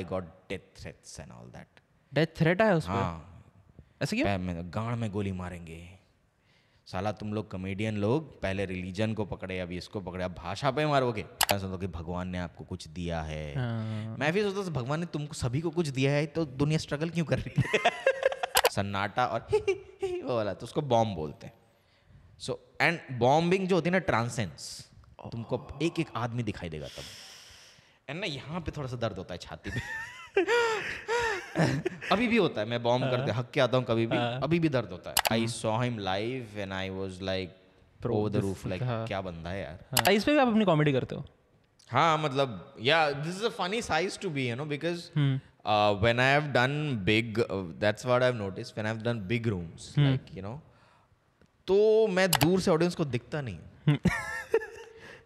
I got death threats and all that death threat आया उसमें हाँ ऐसे क्यों में गांड में गोली मारेंगे साला तुम लोग कमेडियन लोग पहले रिलीजन को पकड़े अभी इसको पकड़े अब भाषा पे मारोगे तो कि भगवान ने आपको कुछ दिया है आ, हाँ। मैं भी सोचता भगवान ने तुमको सभी को कुछ दिया है तो दुनिया स्ट्रगल क्यों कर रही है सन्नाटा और ही ही ही वो वाला तो उसको बॉम्ब बोलते हैं सो एंड बॉम्बिंग जो होती है ना ट्रांसेंस तुमको एक एक आदमी दिखाई देगा तब एंड ना यहाँ पे थोड़ा सा दर्द होता है छाती पे अभी भी होता है मैं बॉम्ब करते हाँ। हक के आता हूँ कभी भी हाँ। अभी भी दर्द होता है I saw him live and I was like over the roof like क्या बंदा है यार हाँ। इस भी आप अपनी कॉमेडी करते हो हाँ मतलब या this is a funny size to be you know because तो मैं दूर से ऑडियंस को दिखता नहीं एंड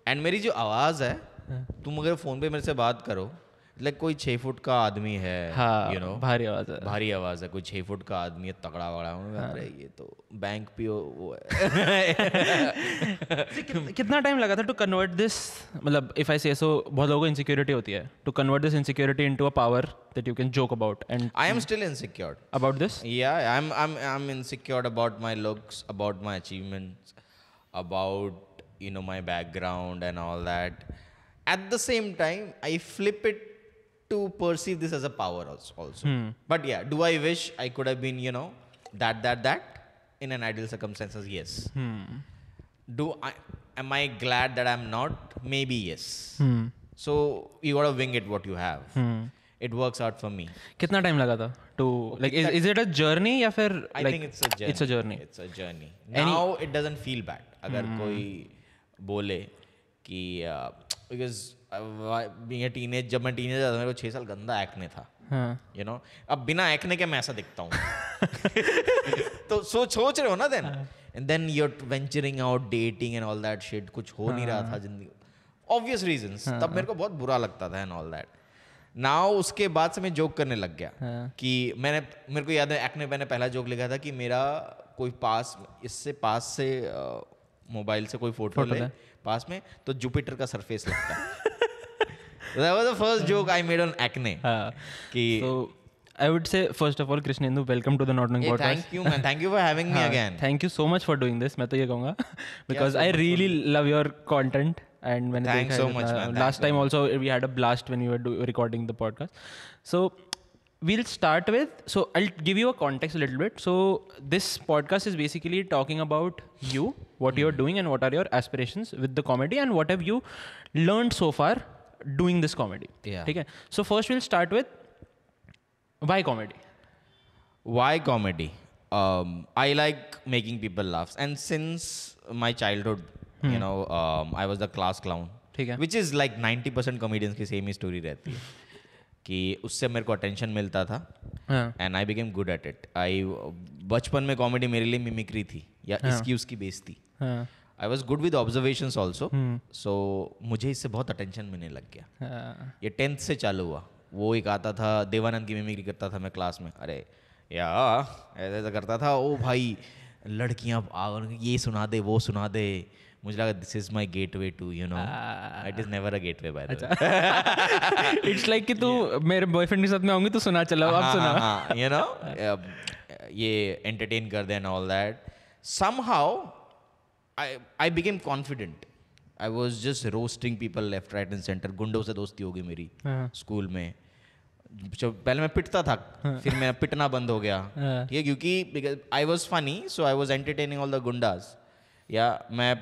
हम्म। मेरी जो आवाज़ है हाँ। तुम अगर फोन पे मेरे से बात करो लाइक कोई छः फुट का आदमी है हाँ, you know, भारी आवाज है भारी आवाज है कोई छः फुट का आदमी है तगड़ा वगड़ा हाँ. ये तो बैंक पी वो है कितना टाइम लगा था टू कन्वर्ट दिस मतलब इफ आई से सो बहुत लोगों को इनसिक्योरिटी होती है to convert this insecurity into a power that you can joke about and I am still insecure about this या I am I am I am insecured about my looks about my achievements about you know my background and all that at the same time, I flip it to perceive this as a power also. also. Hmm. But yeah, do I wish I could have been, you know, that, that, that in an ideal circumstances? Yes. Hmm. Do I, am I glad that I'm not? Maybe yes. Hmm. So you gotta wing it what you have. Hmm. It works out for me. Kitna time laga tha to like is, is it a journey या फिर I like, think it's a journey. It's a journey. It's a journey. Now Any, it doesn't feel bad. अगर hmm. कोई बोले कि uh, because being as जब मैं teen age मेरे को छः साल गंदा एक्ने था यू हाँ। नो अब बिना एक्ने के मैं ऐसा दिखता हूँ तो सोच सोच रहे हो ना then and then you're venturing out dating and all that शेड कुछ हो नहीं रहा था हाँ। जिंदगी ऑब्वियस रीजन हाँ। तब मेरे को बहुत बुरा लगता था एंड ऑल दैट नाउ उसके बाद से मैं जोक करने लग गया कि मैंने मेरे को याद है एक्ने मैंने पहला जोक लिखा था कि मेरा कोई पास इससे पास से मोबाइल से कोई फोटो ले पास में तो जुपिटर का सरफेस लगता है That was the first joke I made on acne. हाँ. कि so, I would say first of all Krishnendu welcome to the Not Knowing hey, podcast. Thank you man. Thank you for having me again. Thank you so much for doing this. मैं तो ये कहूँगा because yeah, so I really love your content. And when Thanks so much, man. Last Thanks time so also we had a blast when you were do- recording the podcast. So we'll start with so i'll give you a context a little bit so this podcast is basically talking about you what you're doing and what are your aspirations with the comedy and what have you learned so far doing this comedy yeah okay so first we'll start with why comedy why comedy um, i like making people laugh and since my childhood hmm. you know um, i was the class clown which is like 90% percent comedians' ki same story rehti. रहती कि उससे मेरे को attention मिलता था and I became good at it I बचपन में comedy मेरे लिए मिमिक्री थी या हाँ. इसकी उसकी बेस थी I was good with observation also so मुझे इससे बहुत अटेंशन मिलने लग गया हाँ. ये टेंथ से चालू हुआ वो एक आता था देवानंद की मिमिक्री करता था मैं क्लास में अरे या ऐसा करता था ओ भाई लड़कियाँ ये सुना दे वो सुना दे मुझे लगा this is my gateway to you know it is never a gateway by the way it's like कि तू मेरे बॉयफ्रेंड के साथ में आऊंगी तो सुना चला अब हाँ, सुना यू हाँ, नो हाँ, ये एंटरटेन कर दे and all that somehow I I became confident I was just roasting people left right and centre गुंडों से दोस्ती होगी मेरी स्कूल में जब पहले मैं पिटता था फिर मेरा पिटना बंद हो गया ठीक है क्योंकि I was funny so I was entertaining all the गुंडाज या मैं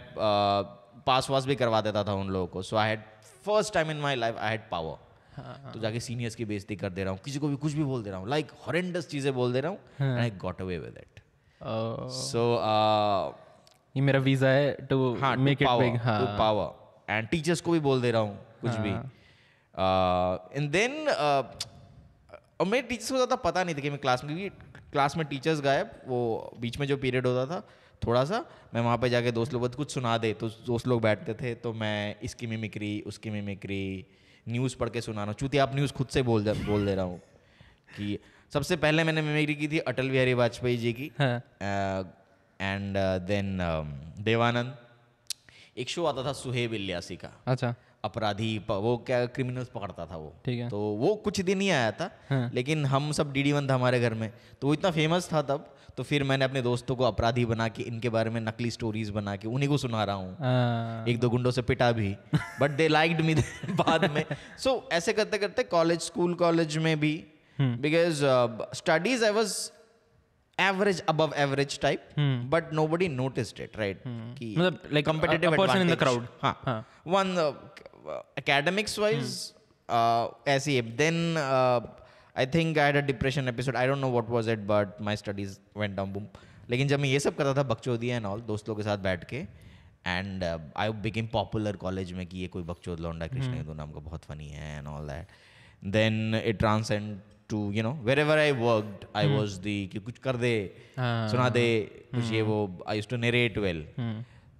पास वास भी करवा देता था उन लोगों को so I had first time in my life I had power तो जाके सीनियर्स की बेइज्जती कर दे रहा हूँ किसी को भी कुछ भी बोल दे रहा हूँ लाइक हॉरेंडस चीज़ें बोल दे रहा हूँ I got away with it so ये मेरा वीजा है to make it big power and teachers को भी बोल दे रहा हूँ कुछ हाँ. भी एंड देन और मेरे टीचर्स को ज़्यादा पता नहीं था कि मैं क्लास में क्योंकि क्लास में टीचर्स गायब वो बीच में जो पीरियड होता था थोड़ा सा मैं वहाँ पे जाके दोस्त लोग कुछ सुना दे तो दोस्त लोग बैठते थे तो मैं इसकी मिमिक्री उसकी मिमिक्री न्यूज़ पढ़ के सुना रहा हूँ चूँकि आप न्यूज़ खुद से बोल दे बोल दे रहा हूँ कि सबसे पहले मैंने मिमिक्री की थी अटल बिहारी वाजपेयी जी की एंड हाँ। Then uh, uh, um, Devanand एक शो आता था सुहेब इल्यासी का अच्छा अपराधी वो क्या क्रिमिनल्स पकड़ता था वो ठीक है तो वो कुछ दिन ही आया था हाँ। लेकिन हम सब डी डी वन था हमारे घर में तो वो इतना फेमस था तब तो फिर मैंने अपने दोस्तों को अपराधी बना के इनके बारे में नकली स्टोरीज बना के उन्हीं को सुना रहा हूँ हाँ। एक दो गुंडों से पिटा भी बट दे लाइक मी बाद में सो so, ऐसे करते करते कॉलेज स्कूल कॉलेज में भी because studies I was average अब average type but nobody notice ऐसी I think I had a depression episode I don't know what was it but my studies went down boom लेकिन जब मैं ये सब करता था बकचोदी एंड ऑल दोस्तों के साथ बैठ के and I became popular college में कि ये कोई बकचोद लौंडा हम्म। कृष्ण हिंदू नाम का बहुत फनी है and all that then it transcend to you know wherever I worked I was the कि कुछ कर दे हाँ। सुना दे कुछ ये हम्म। वो आई टू नरेट वेल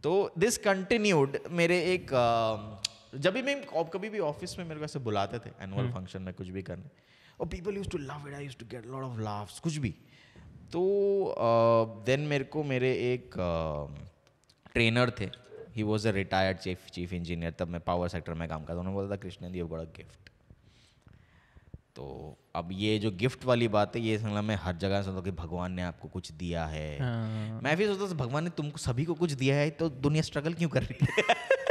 तो दिस कंटिन्यूड मेरे एक um, जब भी मैं कभी भी ऑफिस में मेरे को ऐसे बुलाते थे एनुअल फंक्शन हम्म। में कुछ भी करने और people use to love it I use to get lot of laughs कुछ भी तो देन uh, मेरे को मेरे एक ट्रेनर um, uh, थे he was a retired chief chief engineer तब मैं पावर सेक्टर में काम करता उन्होंने बोला था कृष्ण यू बड़ा गिफ्ट तो अब ये जो गिफ्ट वाली बात है ये समझना मैं हर जगह सुनता कि भगवान ने आपको कुछ दिया है हाँ। मैं भी सोचता भगवान ने तुमको सभी को कुछ दिया है तो दुनिया स्ट्रगल क्यों कर रही है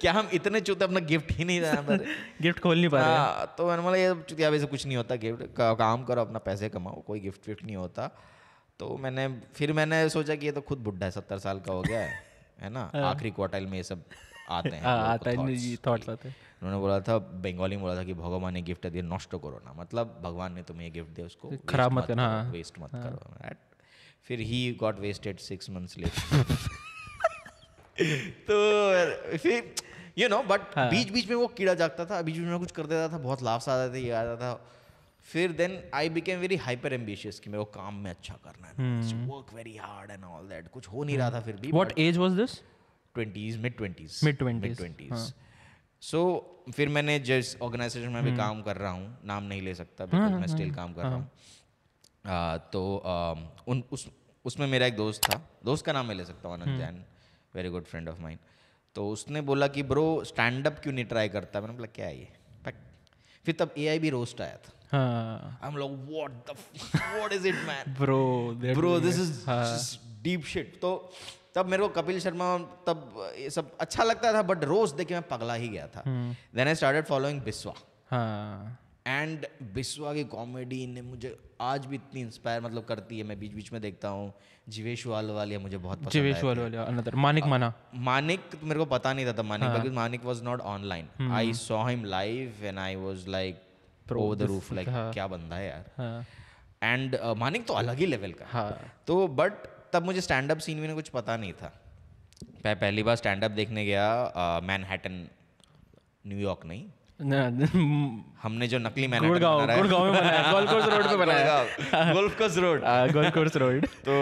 क्या हम इतने चूते अपना गिफ्ट ही नहीं रहा गिफ्ट खोल नहीं पाया हाँ, तो मैंने बोला ये चुतिया से कुछ नहीं होता गिफ्ट काम करो अपना पैसे कमाओ कोई गिफ्ट विफ्ट नहीं होता तो मैंने फिर मैंने सोचा कि ये तो खुद बुढ़ा है सत्तर साल का हो गया है है ना हाँ। आखिरी क्वार्टर में ये सब आते हैं हाँ, आता है थॉट्स आते हैं उन्होंने बोला था बंगाली में बोला था कि भगवान ने गिफ्ट दिया नष्ट करो ना मतलब भगवान ने तुम्हें ये गिफ्ट दिया उसको खराब मत करना वेस्ट मत करो फिर he got wasted six months later तो फिर यू नो बट बीच बीच में वो कीड़ा जागता था बीच बीच में कुछ कर देता था बहुत लाभ आता था ये आता था फिर then I became very hyper ambitious कि मेरे को काम में अच्छा करना है work very hard and all that कुछ हो नहीं रहा था हम्म। फिर भी what age was this 20s mid 20s mid 20s mid 20s so फिर मैंने जिस ऑर्गेनाइजेशन में भी हम्म। काम कर रहा हूँ नाम नहीं ले सकता बिकॉज हाँ, हाँ, मैं स्टिल हाँ, काम कर रहा हूँ तो उन उस उसमें मेरा एक दोस्त था दोस्त का नाम मैं ले सकता हूँ Anant hmm. Jain very good friend of mine तो उसने बोला कि ब्रो स्टैंड अप क्यों नहीं ट्राई करता मैंने बोला क्या ये फिर तब ए भी रोस्ट आया था हाँ। हम लोग what the what is it man bro bro this is deep shit तो तब मेरे को कपिल शर्मा तब ये सब अच्छा लगता था बट रोज देखे मैं पगला ही गया था then I started following Biswa and Biswa की कॉमेडी ने मुझे आज भी इतनी इंस्पायर मतलब करती है मैं बीच बीच में देखता हूँ वाल वालिया मुझे बहुत पसंद वाल वालिया अनदर मानिक माना मानिक तो मेरे को पता नहीं था मानिक बिकॉज हाँ। Manik was not online I saw him live and I was like through the roof like क्या बंदा है यार एंड हाँ। uh, मानिक तो अलग ही लेवल का हाँ. तो बट तब मुझे स्टैंड अप सीन में कुछ पता नहीं था मैं पहली बार स्टैंड अप देखने गया मैनहैटन न्यूयॉर्क नहीं हमने जो नकली मैनहट्टन बनाया हाँ, तो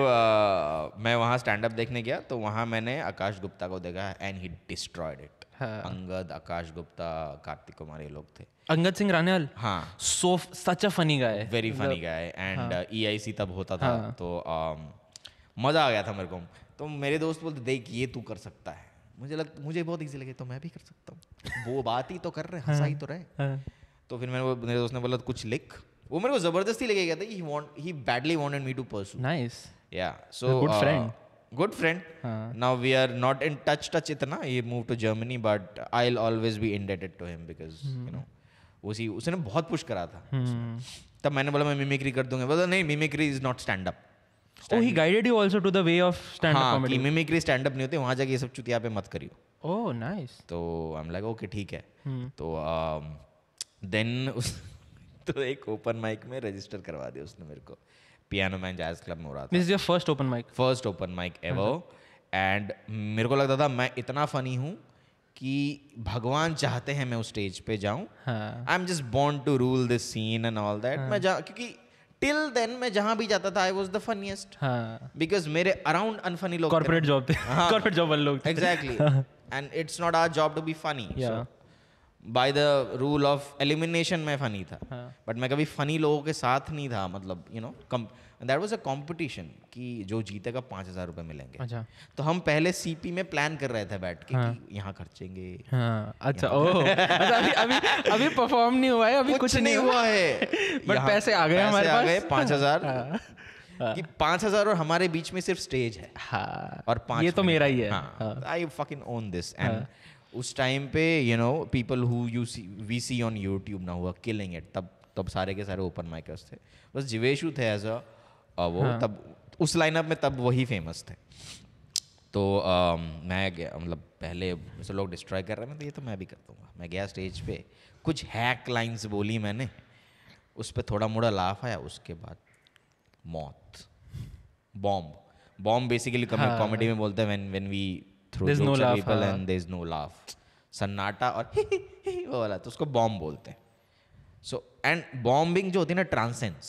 मैं वहाँ स्टैंड अप देखने गया तो वहाँ मैंने आकाश गुप्ता को देखा and he destroyed it Angad Akash Gupta Kartik Kumar ये लोग थे अंगद सिंह रानियाल हाँ so such a funny guy very funny guy and E I C तब होता था हाँ। तो um, मज़ा आ गया था मेरे को तो मेरे दोस्त बोलते देख ये तू कर सकता है मुझे लग मुझे बहुत ईजी लगे तो मैं भी कर सकता हूँ वो बात ही तो कर रहे हंसा हाँ। ही तो रहे हाँ। तो फिर मैंने मेरे दोस्त ने बोला कुछ लिख वो मेरे को जबरदस्ती लेके गया था he want he badly wanted me to pursue nice या so good friend good friend now we are not in touch touch इतना he move to Germany but I will always be indebted to him because you know उसी उसने बहुत push करा था हम्म। तब मैंने बोला मैं मिमिक्री कर दूंगा बोला नहीं mimicry is not stand up oh he guided you also to the way of stand up comedy हां मिमिक्री स्टैंड अप नहीं होते वहां जाके ये सब चुतिया पे मत करियो ओह oh, नाइस तो आई एम लाइक ओके ठीक है hmm. तो देन um, उस तो एक ओपन माइक में रजिस्टर करवा दिया उसने मेरे को पियानो मैन जैज क्लब में हो रहा था this is your first open mic first open mic ever and मेरे को लगता था मैं इतना फनी हूँ कि भगवान चाहते हैं मैं उस स्टेज पे जाऊँ I am just bound to rule this scene and all that मैं जा क्योंकि टिल देन मैं जहां भी जाता था I was the funniest because मेरे अराउंड अनफनी लोग कॉर्पोरेट जॉब थे कॉर्पोरेट जॉब हाँ। वाले लोग exactly and it's not our job to be funny by the rule of elimination मैं फनी था बट हाँ। मैं कभी फनी लोगों के साथ नहीं था मतलब you know come that was a competition कि जो जीतेगा पाँच हज़ार रुपये मिलेंगे अच्छा तो हम पहले सी पी में प्लान कर रहे थे बैठ के हाँ. कि यहाँ खर्चेंगे हाँ अच्छा ओ अच्छा, अभी अभी अभी परफॉर्म नहीं हुआ है अभी कुछ, कुछ नहीं हुआ है बट पैसे आ गए हमारे पास आ गए पाँच हज़ार हाँ। हाँ। कि पांच हजार और हमारे बीच में सिर्फ स्टेज है हाँ, और पांच ये तो मेरा ही है I fucking own this and उस टाइम पे you know people who you see we see on YouTube ना हुआ किलिंग इट तब तब सारे के सारे ओपन माइकर्स थे बस जिवेशु थे एज अ और वो हाँ. तब उस लाइनअप में तब वही फेमस थे तो आ, मैं गया मतलब पहले से लोग डिस्ट्रॉय कर रहे हैं तो ये तो मैं भी कर दूंगा मैं गया स्टेज पे कुछ हैक लाइंस बोली मैंने उस पर थोड़ा मोड़ा लाफ आया उसके बाद मौत बॉम्ब बॉम्ब बेसिकली कॉमेडी में बोलते हैं when when we throw people and there is no laugh सन्नाटा और ही ही ही वो वाला तो उसको बॉम्ब बोलते हैं सो एंड बॉम्बिंग जो होती है ना ट्रांसेंस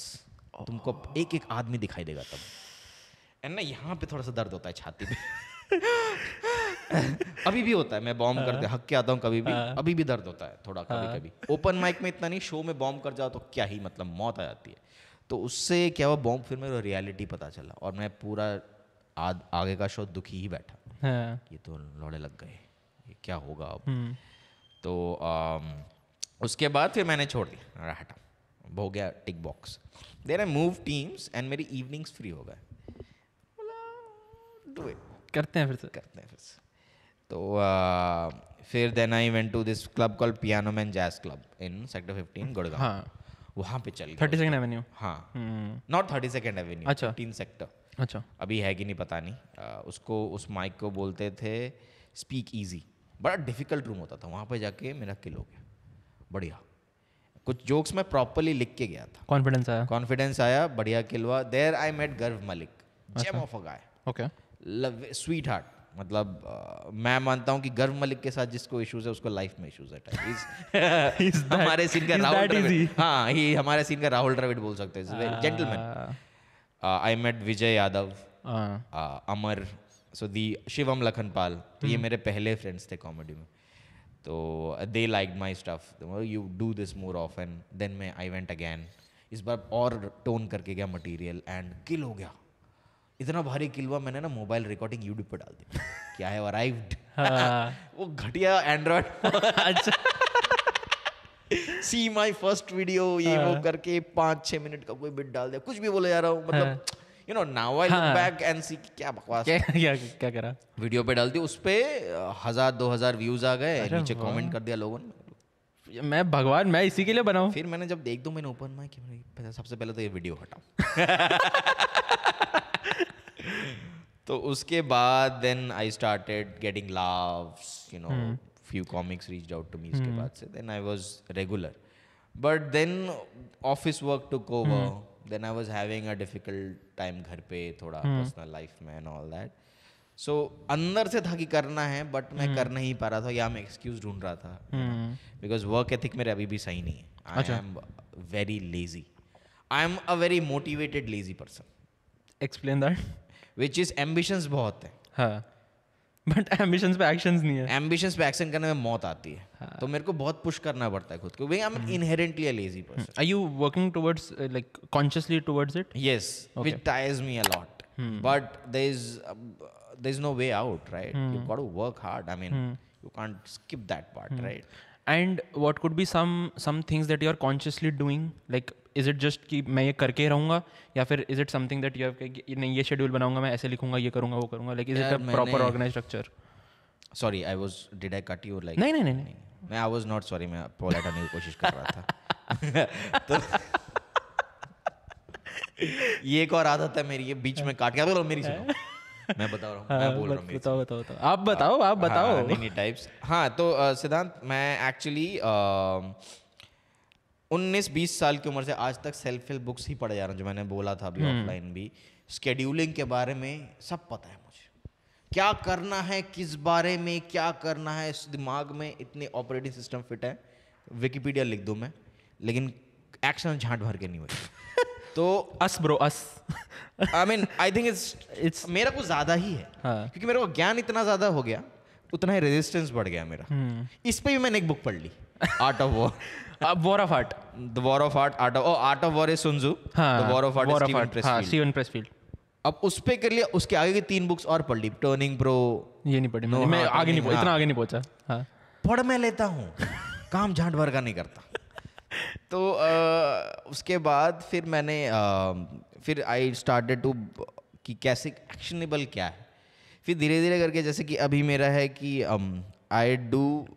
तुमको एक एक आदमी दिखाई देगा तब एंड ना यहाँ पे थोड़ा सा दर्द होता है छाती में अभी भी होता है मैं बॉम्ब करते हाँ। हक के आता हूँ कभी भी हाँ। अभी भी दर्द होता है थोड़ा कभी हाँ। कभी ओपन माइक में इतना नहीं शो में बॉम्ब कर जाओ तो क्या ही मतलब मौत आ जाती है तो उससे क्या हुआ बॉम्ब फिर मेरा रियलिटी पता चला और मैं पूरा आद, आगे का शो दुखी ही बैठा हाँ। ये तो लौड़े लग गए ये क्या होगा अब हम्म। तो आ, उसके बाद फिर मैंने छोड़ दिया हटा हो गया tick box there I move teams and मेरी इवनिंग्स फ्री हो गए करते हैं फिर से तो। करते हैं फिर से तो फिर then I went to this club call Piano Man jazz club in sector fifteen Gurgaon हाँ वहाँ पे चल थर्टी सेकेंड एवेन्यू हाँ नॉट थर्टी सेकेंड एवेन्यू अच्छा तीन सेक्टर अच्छा अभी है कि नहीं पता नहीं uh, उसको उस माइक को बोलते थे स्पीक ईजी बड़ा डिफिकल्ट रूम होता था वहाँ पर जाके मेरा किल हो गया बढ़िया कुछ जोक्स मैं प्रॉपरली लिख के गया था कॉन्फिडेंस आया कॉन्फिडेंस आया बढ़िया किलवा देर I met Garv Malik gem of a guy okay sweet heart मतलब uh, मैं मानता हूँ कि गर्व मलिक के साथ जिसको इश्यूज है उसको लाइफ में इश्यूज है हमारे सीन का राहुल द्रविड हाँ ही हमारे सीन का राहुल द्रविड बोल सकते हैं gentleman I met Vijay Yadav Amar Sodhi Shivam Lakhanpal तो ये hmm. मेरे पहले फ्रेंड्स थे कॉमेडी में तो they like my stuff you do this more of and then मैं आई वेंट अगैन इस बार और टोन करके गया मटीरियल एंड किल हो गया इतना भारी किल हुआ मैंने ना मोबाइल रिकॉर्डिंग यूट्यूब पर डाल दी क्या है अराइव्ड हाँ। वो घटिया Android see my first video ये वो हाँ। करके पाँच छः मिनट का कोई बिट डाल दिया कुछ भी बोले जा रहा हूँ मतलब हाँ। You know now I look back and see क्या बकवास क्या क्या करा वीडियो पे डाल दी उस पे हजार दो हजार व्यूज आ गए नीचे कमेंट कर दिया लोगों ने मैं भगवान मैं इसी के लिए बनाऊं फिर मैंने जब देख दो मैंने ओपन माइक सबसे पहले तो ये वीडियो हटाऊं तो उसके बाद then I started getting loves you know few comics reached out to me इसके हम्म। बाद से then I was regular but then office work took over then I was having a difficult time घर पे थोड़ा personal hmm. Life में and all that so अंदर से था कि करना है बट मैं कर hmm. नहीं पा रहा था या मैं एक्सक्यूज ढूंढ रहा था बिकॉज वर्क एथिक मेरे अभी भी सही नहीं है I am very lazy I am a very motivated lazy person explain that which is ambitions बहुत है हाँ बट एम्बिशन पे एक्शन नहीं है एम्बिशन पे एक्शन करने में मौत आती है हाँ. तो मेरे को बहुत पुश करना पड़ता है खुद को भाई I am inherently lazy person are you working towards like consciously towards it yes which tires me a lot but there is there is no way out right you got to work hard I mean you can't skip that part right and what could be some some things that you are consciously doing like is it just कि मैं ये करके रहूँगा या फिर is it something that you have नहीं ये schedule बनाऊंगा मैं ऐसे लिखूंगा ये करूँगा वो करूँगा like is it a proper organise structure sorry I was did I cut you like नहीं नहीं नहीं मैं आई वाज नॉट सॉरी मैं पोलाइट हटाने की कोशिश कर रहा था तो ये एक और आदत है मेरी ये बीच में काट के बोलो मेरी सुनो मैं बता रहा हूँ हाँ, मैं बोल रहा हूँ बताओ बताओ बताओ आप बताओ आप हाँ, बताओ हाँ, नहीं टाइप्स हाँ तो सिद्धांत मैं एक्चुअली उन्नीस बीस साल की उम्र से आज तक सेल्फ हेल्प बुक्स ही पढ़े जा रहा हूँ जो मैंने बोला था अभी हम्म। ऑफलाइन भी स्केड्यूलिंग के बारे में सब पता है मुझे क्या करना है किस बारे में क्या करना है इस दिमाग में इतने ऑपरेटिंग सिस्टम फिट है विकीपीडिया लिख दूँ मैं लेकिन एक्शन झांट भर के नहीं हुए तो us bro us I mean I think it's it's मेरा कुछ ज़्यादा ही है हाँ. क्योंकि मेरे को ज्ञान इतना ज़्यादा हो गया उतना ही रेजिस्टेंस बढ़ गया मेरा hmm. इस पर भी मैंने एक बुक पढ़ ली आर्ट ऑफ वॉर Oh, हाँ, हाँ, अब war of art the war of art art of art of war is Sun Tzu the war of art is Steven Pressfield Steven Pressfield अब उस पे कर लिया उसके आगे की तीन बुक्स और पढ़ ली टर्निंग प्रो ये नहीं पढ़ी no, मैं हाँ, आगे नहीं इतना आगे नहीं पहुंचा हाँ. पढ़ मैं लेता हूँ काम झांट भर का नहीं करता तो आ, उसके बाद फिर मैंने आ, फिर आई स्टार्टेड टू कि कैसे एक्शनेबल क्या है फिर धीरे धीरे करके जैसे कि अभी मेरा है कि आई um, डू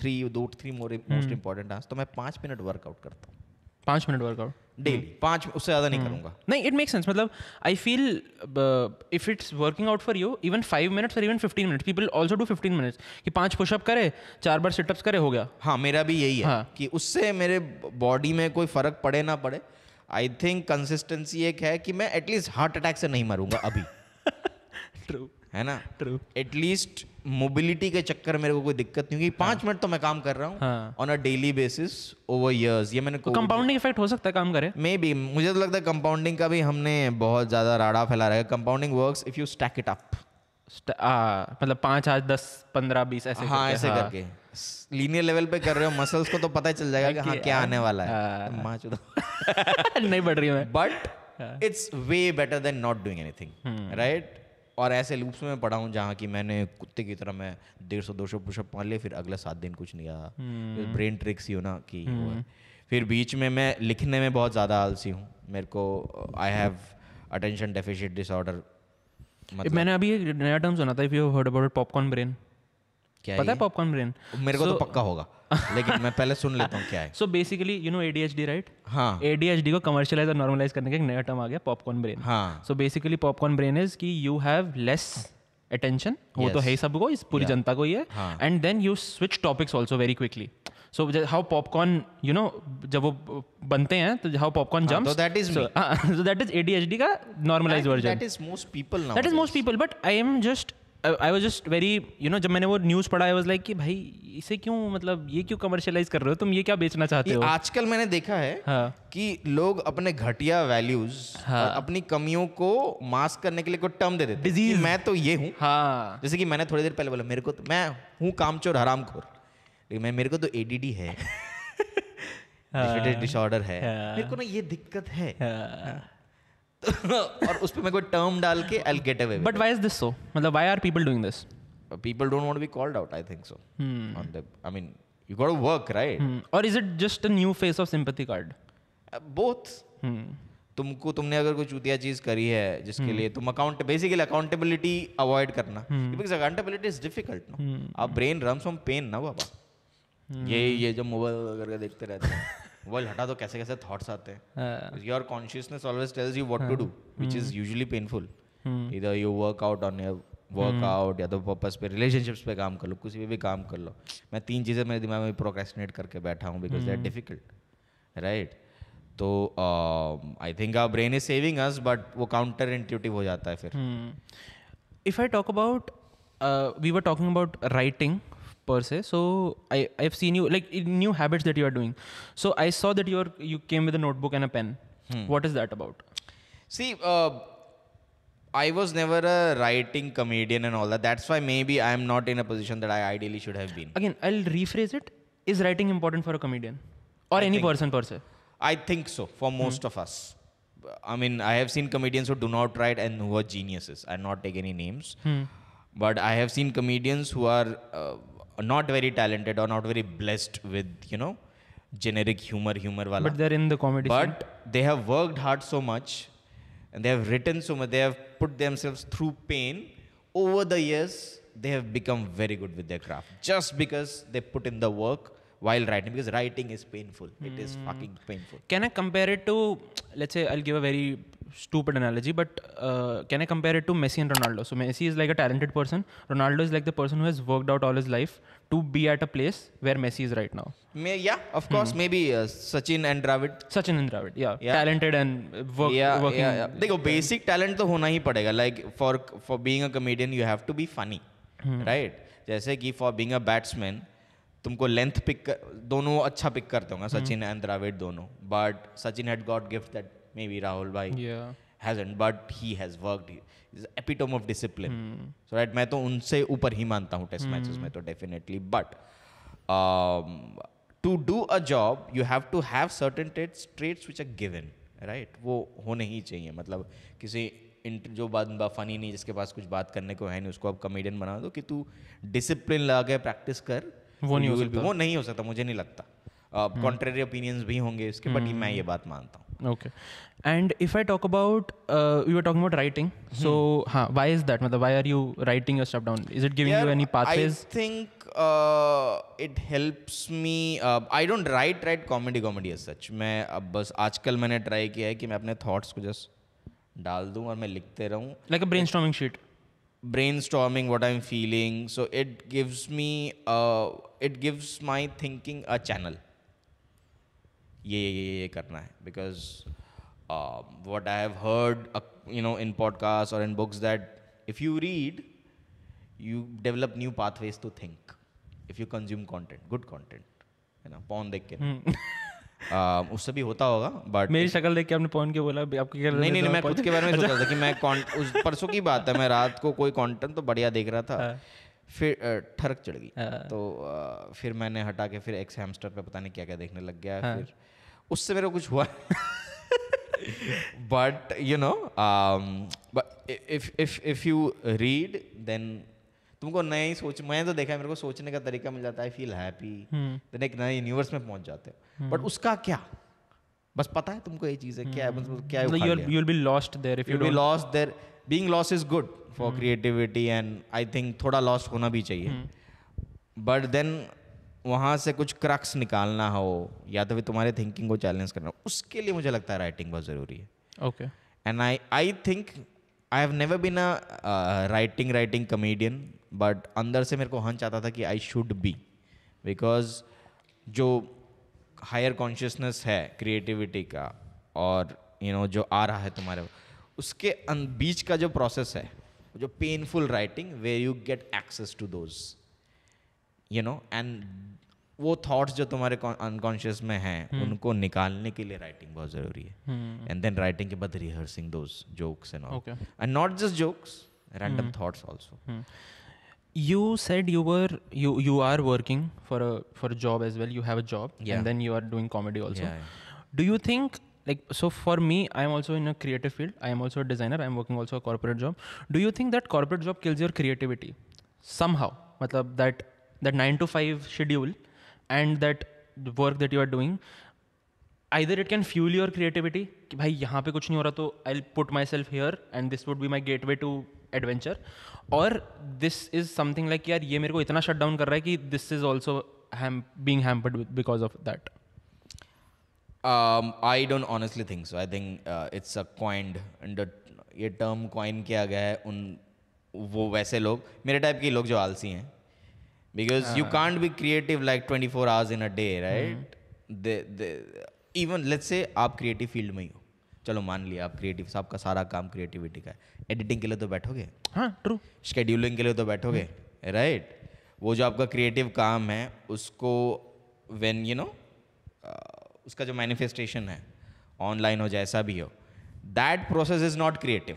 थ्री दो three more most important dance तो मैं पाँच मिनट वर्कआउट करता हूँ पाँच मिनट वर्कआउट डेली पाँच उससे ज़्यादा नहीं hmm. करूँगा नहीं इट मेक सेंस मतलब I feel if it's working out for you even five minutes और even fifteen minutes people also do fifteen minutes कि पाँच पुशअप करे चार बार सिटअप्स करे हो गया हाँ मेरा भी यही है हाँ. कि उससे मेरे बॉडी में कोई फ़र्क पड़े ना पड़े आई थिंक कंसिस्टेंसी एक है कि मैं एटलीस्ट हार्ट अटैक से नहीं मरूंगा अभी ट्रू है ना ट्रू एटलीस्ट मोबिलिटी के चक्कर मेरे को कोई दिक्कत नहीं होगी हाँ। पांच मिनट तो मैं काम कर रहा हूँ on a daily basis over years ये मैंने कंपाउंडिंग तो इफेक्ट हो सकता है काम करे मे बी मुझे तो लगता है कंपाउंडिंग का भी हमने बहुत ज़्यादा राड़ा फैला रहा है compounding work if you stack it up मतलब पांच आज दस पंद्रह बीस ऐसे हाँ ऐसे हाँ। करके लीनियर लेवल पे कर रहे हो मसल्स को तो पता ही चल जाएगा कि हाँ क्या आने वाला है तो माँ नहीं बढ़ रही मैं but it's way better than not doing anything right और ऐसे लूप्स में पड़ा हूँ जहाँ कि मैंने कुत्ते की तरह मैं डेढ़ सौ दो सौ पुशअप मान लिया फिर अगला सात दिन कुछ नहीं आया हम्म। फिर ब्रेन ट्रिक्स ही हो ना कि हम्म। फिर बीच में मैं लिखने में बहुत ज़्यादा आलसी हूँ मेरे को I have attention deficit disorder मैंने मतलब अभी एक नया टर्म सुना था if you heard about popcorn brain क्या पता है पॉपकॉर्न ब्रेन मेरे को तो पक्का होगा लेकिन मैं पहले सुन लेता हूँ क्या है so basically you know ADHD right हाँ एडीएचडी को कमर्शियलाइज और नॉर्मलाइज करने का एक नया टर्म आ गया पॉपकॉर्न ब्रेन हाँ so basically popcorn brain is की यू हैव लेस अटेंशन वो तो है ही सबको इस पूरी जनता को ही है and then you switch topics also very quickly so how popcorn you know जब वो बनते हैं तो how popcorn jump that is that is ADHD का normalize version that is most people that is most people but I am just I was just very you know जब मैंने वो news पढ़ा आई वॉज लाइक कि भाई इसे क्यों मतलब ये क्यों कमर्शलाइज कर रहे हो तुम ये क्या बेचना चाहते हो आजकल मैंने देखा है हाँ. कि लोग अपने घटिया वैल्यूज हाँ. अपनी कमियों को मास्क करने के लिए कोई टर्म दे देते डिजीज मैं तो ये हूँ हाँ. जैसे कि मैंने थोड़ी देर पहले बोला मेरे को तो मैं हूँ कामचोर खोर लेकिन मैं मेरे को तो एडीडी है डिसऑर्डर हाँ। है हाँ। मेरे को ना ये दिक्कत है हाँ। और उस पर मेरे को टर्म डाल के I get away but why is this so मतलब why are people doing this people don't want be called out I think so on the I mean you got work right और is it just a new face of sympathy card both तुमको तुमने अगर कोई चूतिया चीज करी है जिसके hmm. लिए तुम अकाउंट बेसिकली अकाउंटेबिलिटी अवॉइड करना बिकॉज अकाउंटेबिलिटी इज डिफिकल्ट ना आप ब्रेन रन फ्रॉम पेन ना बाबा hmm. ये ये जब मोबाइल करके देखते रहते हैं मोबाइल हटा दो कैसे कैसे थॉट्स आते हैं your consciousness always tells you what to do which is usually painful इधर you work out on your work out या तो पर्पस पे रिलेशनशिप्स पे काम कर लो किसी पे भी काम कर लो मैं तीन चीज़ें मेरे दिमाग में प्रोक्रेस्टिनेट करके बैठा हूँ बिकॉज दैट डिफिकल्ट राइट तो I think our brain is saving us but वो काउंटर इंट्यूटिव हो जाता है फिर if I talk about we were talking about writing per se so i i've seen you like new habits that you are doing so i saw that you are you came with a notebook and a pen hmm. what is that about see uh, I was never a writing comedian and all that. That's why maybe I'm not in a position that I ideally should have been. Again, I'll rephrase it. Is writing important for a comedian or I any person per se? I think so for hmm. most hmm. of us. I mean, I have seen comedians who do not write and who are geniuses. I'll not take any names. Hmm. But I have seen comedians who are uh, not very talented or not very blessed with you know generic humor humor wala. but they're in the comedy but scene. they have worked hard so much and they have written so much they have put themselves through pain over the years they have become very good with their craft just because they put in the work while writing because writing is painful mm. it is hmm. fucking painful can i compare it to let's say i'll give a very stupid analogy, but uh, can I compare it to Messi and Ronaldo? So Messi is like a talented person. Ronaldo is like the person who has worked out all his life to be at a place where Messi is right now. May, yeah, of course, hmm. maybe uh, Sachin and Dravid. Sachin and Dravid, yeah, yeah. talented and work, yeah, working. Yeah, yeah. देखो basic yeah. talent to hona hi padega. Like for for being a comedian, you have to be funny, hmm. right? जैसे कि for being a batsman, तुमको length pick दोनों अच्छा pick करते होंगे Sachin and Dravid दोनों but Sachin had got gift that maybe Rahul bhai yeah. hasn't, but he has worked. He's epitome of discipline. Hmm. So right, मैं तो उनसे ऊपर ही मानता हूँ टेस्ट hmm. मैचेस में तो definitely but to do a job you have to have certain traits which are given right वो होने ही चाहिए मतलब किसी जो बात फनी नहीं जिसके पास कुछ बात करने को है नहीं उसको आप कॉमेडियन बना दो कि तू डिसिप्लिन लगा के प्रैक्टिस कर वो तो नहीं हो सकता वो नहीं हो सकता मुझे नहीं लगता कॉन्ट्रेरी uh, ओपिनियंस hmm. भी होंगे इसके बट मैं ये बात मानता हूँ okay and if I talk about you are talking about writing so हाँ वाई इज दैट मतलब why are you writing your step down is it giving you any pathways I think it helps me I don't write right comedy comedy as such मैं अब बस आजकल मैंने try किया है कि मैं अपने थॉट्स को जस्ट डाल दूँ और मैं लिखते रहूँ like a brainstorming sheet brainstorming what I am feeling so it me me uh, it gives my thinking a channel ये ये ये ये करना है because what I have heard you know in podcast और in books that if you read you develop new pathways to think if you consume content good content है ना पौन देख के hmm. um, उससे भी होता होगा बट मेरी शक्ल देख के आपने पॉन के बोला आपके नहीं नहीं, नहीं मैं खुद के बारे में सोचा था कि मैं उस परसों की बात है मैं रात को कोई कॉन्टेंट तो बढ़िया देख रहा था हाँ। फिर ठरक चढ़ गई हाँ। तो फिर मैंने हटा के फिर एक्स हैमस्टर पे पता नहीं क्या क्या देखने लग गया हाँ। फिर उससे मेरा कुछ हुआ but you know if if if you read then तुमको then तुमको सोच मैं तो देखा है मेरे को सोचने का तरीका मिल जाता है फील हैप्पी देन एक नए यूनिवर्स में पहुंच जाते हो बट हम्म। उसका क्या बस पता है तुमको ये चीज है क्या मतलब क्या है you will be lost there if you be lost there being lost is good for creativity and I think थोड़ा लॉस्ट होना भी चाहिए बट हम्म। देन वहाँ से कुछ क्रक्स निकालना हो या तो फिर तुम्हारे थिंकिंग को चैलेंज करना हो उसके लिए मुझे लगता है राइटिंग बहुत ज़रूरी है okay and I I think I have never been a writing writing comedian but अंदर से मेरे को हंच आता था कि आई शुड बी बिकॉज जो हायर कॉन्शियसनेस है क्रिएटिविटी का और यू you नो know, जो आ रहा है तुम्हारे उसके अं-, बीच का जो प्रोसेस है जो painful writing way you get access to those you know and वो थॉट्स जो तुम्हारे अनकॉन्शियस में हैं हम्म। उनको निकालने के लिए राइटिंग बहुत जरूरी है एंड देन राइटिंग के बाद rehearsing those jokes and and not just jokes random thoughts also you said you were you you are working for for job as well you have a job and then you are doing comedy also do you think like so for me I am also in a creative field I am also designer I am working also corporate job do you think that corporate job kills your creativity somehow मतलब that that 9 to 5 schedule and that work that you are doing either it can fuel your creativity कि भाई यहाँ पे कुछ नहीं हो रहा तो I put myself here and this would be my gateway to adventure और दिस इज समथिंग लाइक यार ये मेरे को इतना शट डाउन कर रहा है कि this is also being hampered because of that I don't honestly think so I think it's a coined ये टर्म कॉइन किया गया है उन वो वैसे लोग मेरे टाइप के लोग जो आलसी हैं because uh, you ah. can't be creative like 24 hours in a day right they, hmm. they, even let's say आप creative field में ही हो चलो मान लिया आप क्रिएटिव आपका सारा काम क्रिएटिविटी का है एडिटिंग के लिए तो बैठोगे हाँ ट्रू शेड्यूलिंग के लिए तो बैठोगे राइट hmm. वो जो आपका क्रिएटिव काम है उसको वेन यू नो उसका जो मैनिफेस्टेशन है ऑनलाइन हो जैसा भी हो that process is not creative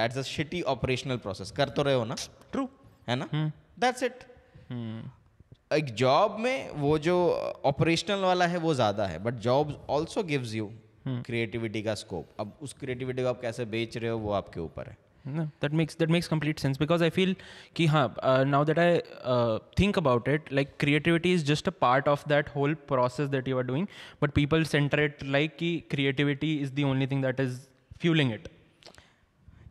that's a shitty operational process कर तो रहे हो ना ट्रू है ना दैट्स hmm. इट एक जॉब में वो जो ऑपरेशनल वाला है वो ज़्यादा है but job also gives you creativity का स्कोप अब उस क्रिएटिविटी को आप कैसे बेच रहे हो वो आपके ऊपर है that makes that makes complete sense because I feel कि हाँ now that I think about it like creativity is just a part of that whole process that you are doing but people center it like कि creativity is the only thing that is fueling it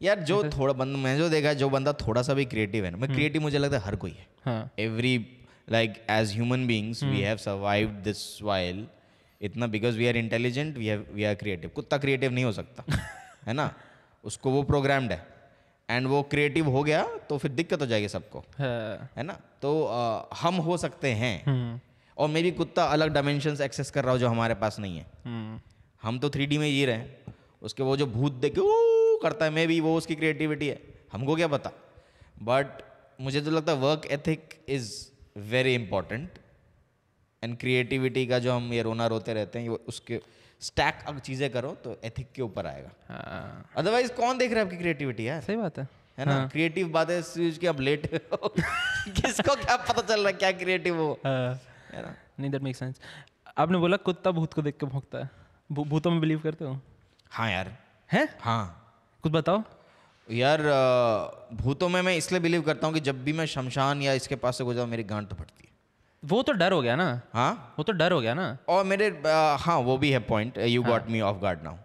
यार जो थोड़ा बंद मैं जो देखा जो बंदा थोड़ा सा भी क्रिएटिव है ना मैं क्रिएटिव hmm. मुझे लगता है हर कोई है एवरी हाँ। every like as human beings hmm. we have survived this while इतना because we are intelligent we we are creative कुत्ता क्रिएटिव नहीं हो सकता है ना उसको वो प्रोग्राम्ड है एंड वो क्रिएटिव हो गया तो फिर दिक्कत हो जाएगी सबको हाँ। है ना तो uh, हम हो सकते हैं हम्म। और मे कुत्ता अलग डायमेंशन एक्सेस कर रहा हो जो हमारे पास नहीं है हम्म। हम तो थ्री में जी रहे हैं उसके वो जो भूत देखे वो करता है मे भी वो उसकी क्रिएटिविटी है हमको क्या पता बट मुझे तो लगता है work ethic is very important and creativity का जो हम ये रोना रोते रहते हैं उसके स्टैक अब चीज़ें करो तो एथिक के ऊपर आएगा अदरवाइज हाँ। कौन देख रहा है आपकी क्रिएटिविटी यार सही बात है है ना क्रिएटिव हाँ। बातें है के आप लेट किसको क्या पता चल रहा है क्या क्रिएटिव हो हाँ। है ना नहीं दैट मेक सेंस आपने बोला कुत्ता भूत को देख के भौंकता है भूतों में बिलीव करते हो हाँ यार है हाँ कुछ बताओ यार भूतों में मैं इसलिए बिलीव करता हूँ कि जब भी मैं शमशान या इसके पास से गुजरा मेरी गांठ तो फटती है वो तो डर हो गया ना हाँ वो तो डर हो गया ना और मेरे हाँ वो भी है point you got me off guard now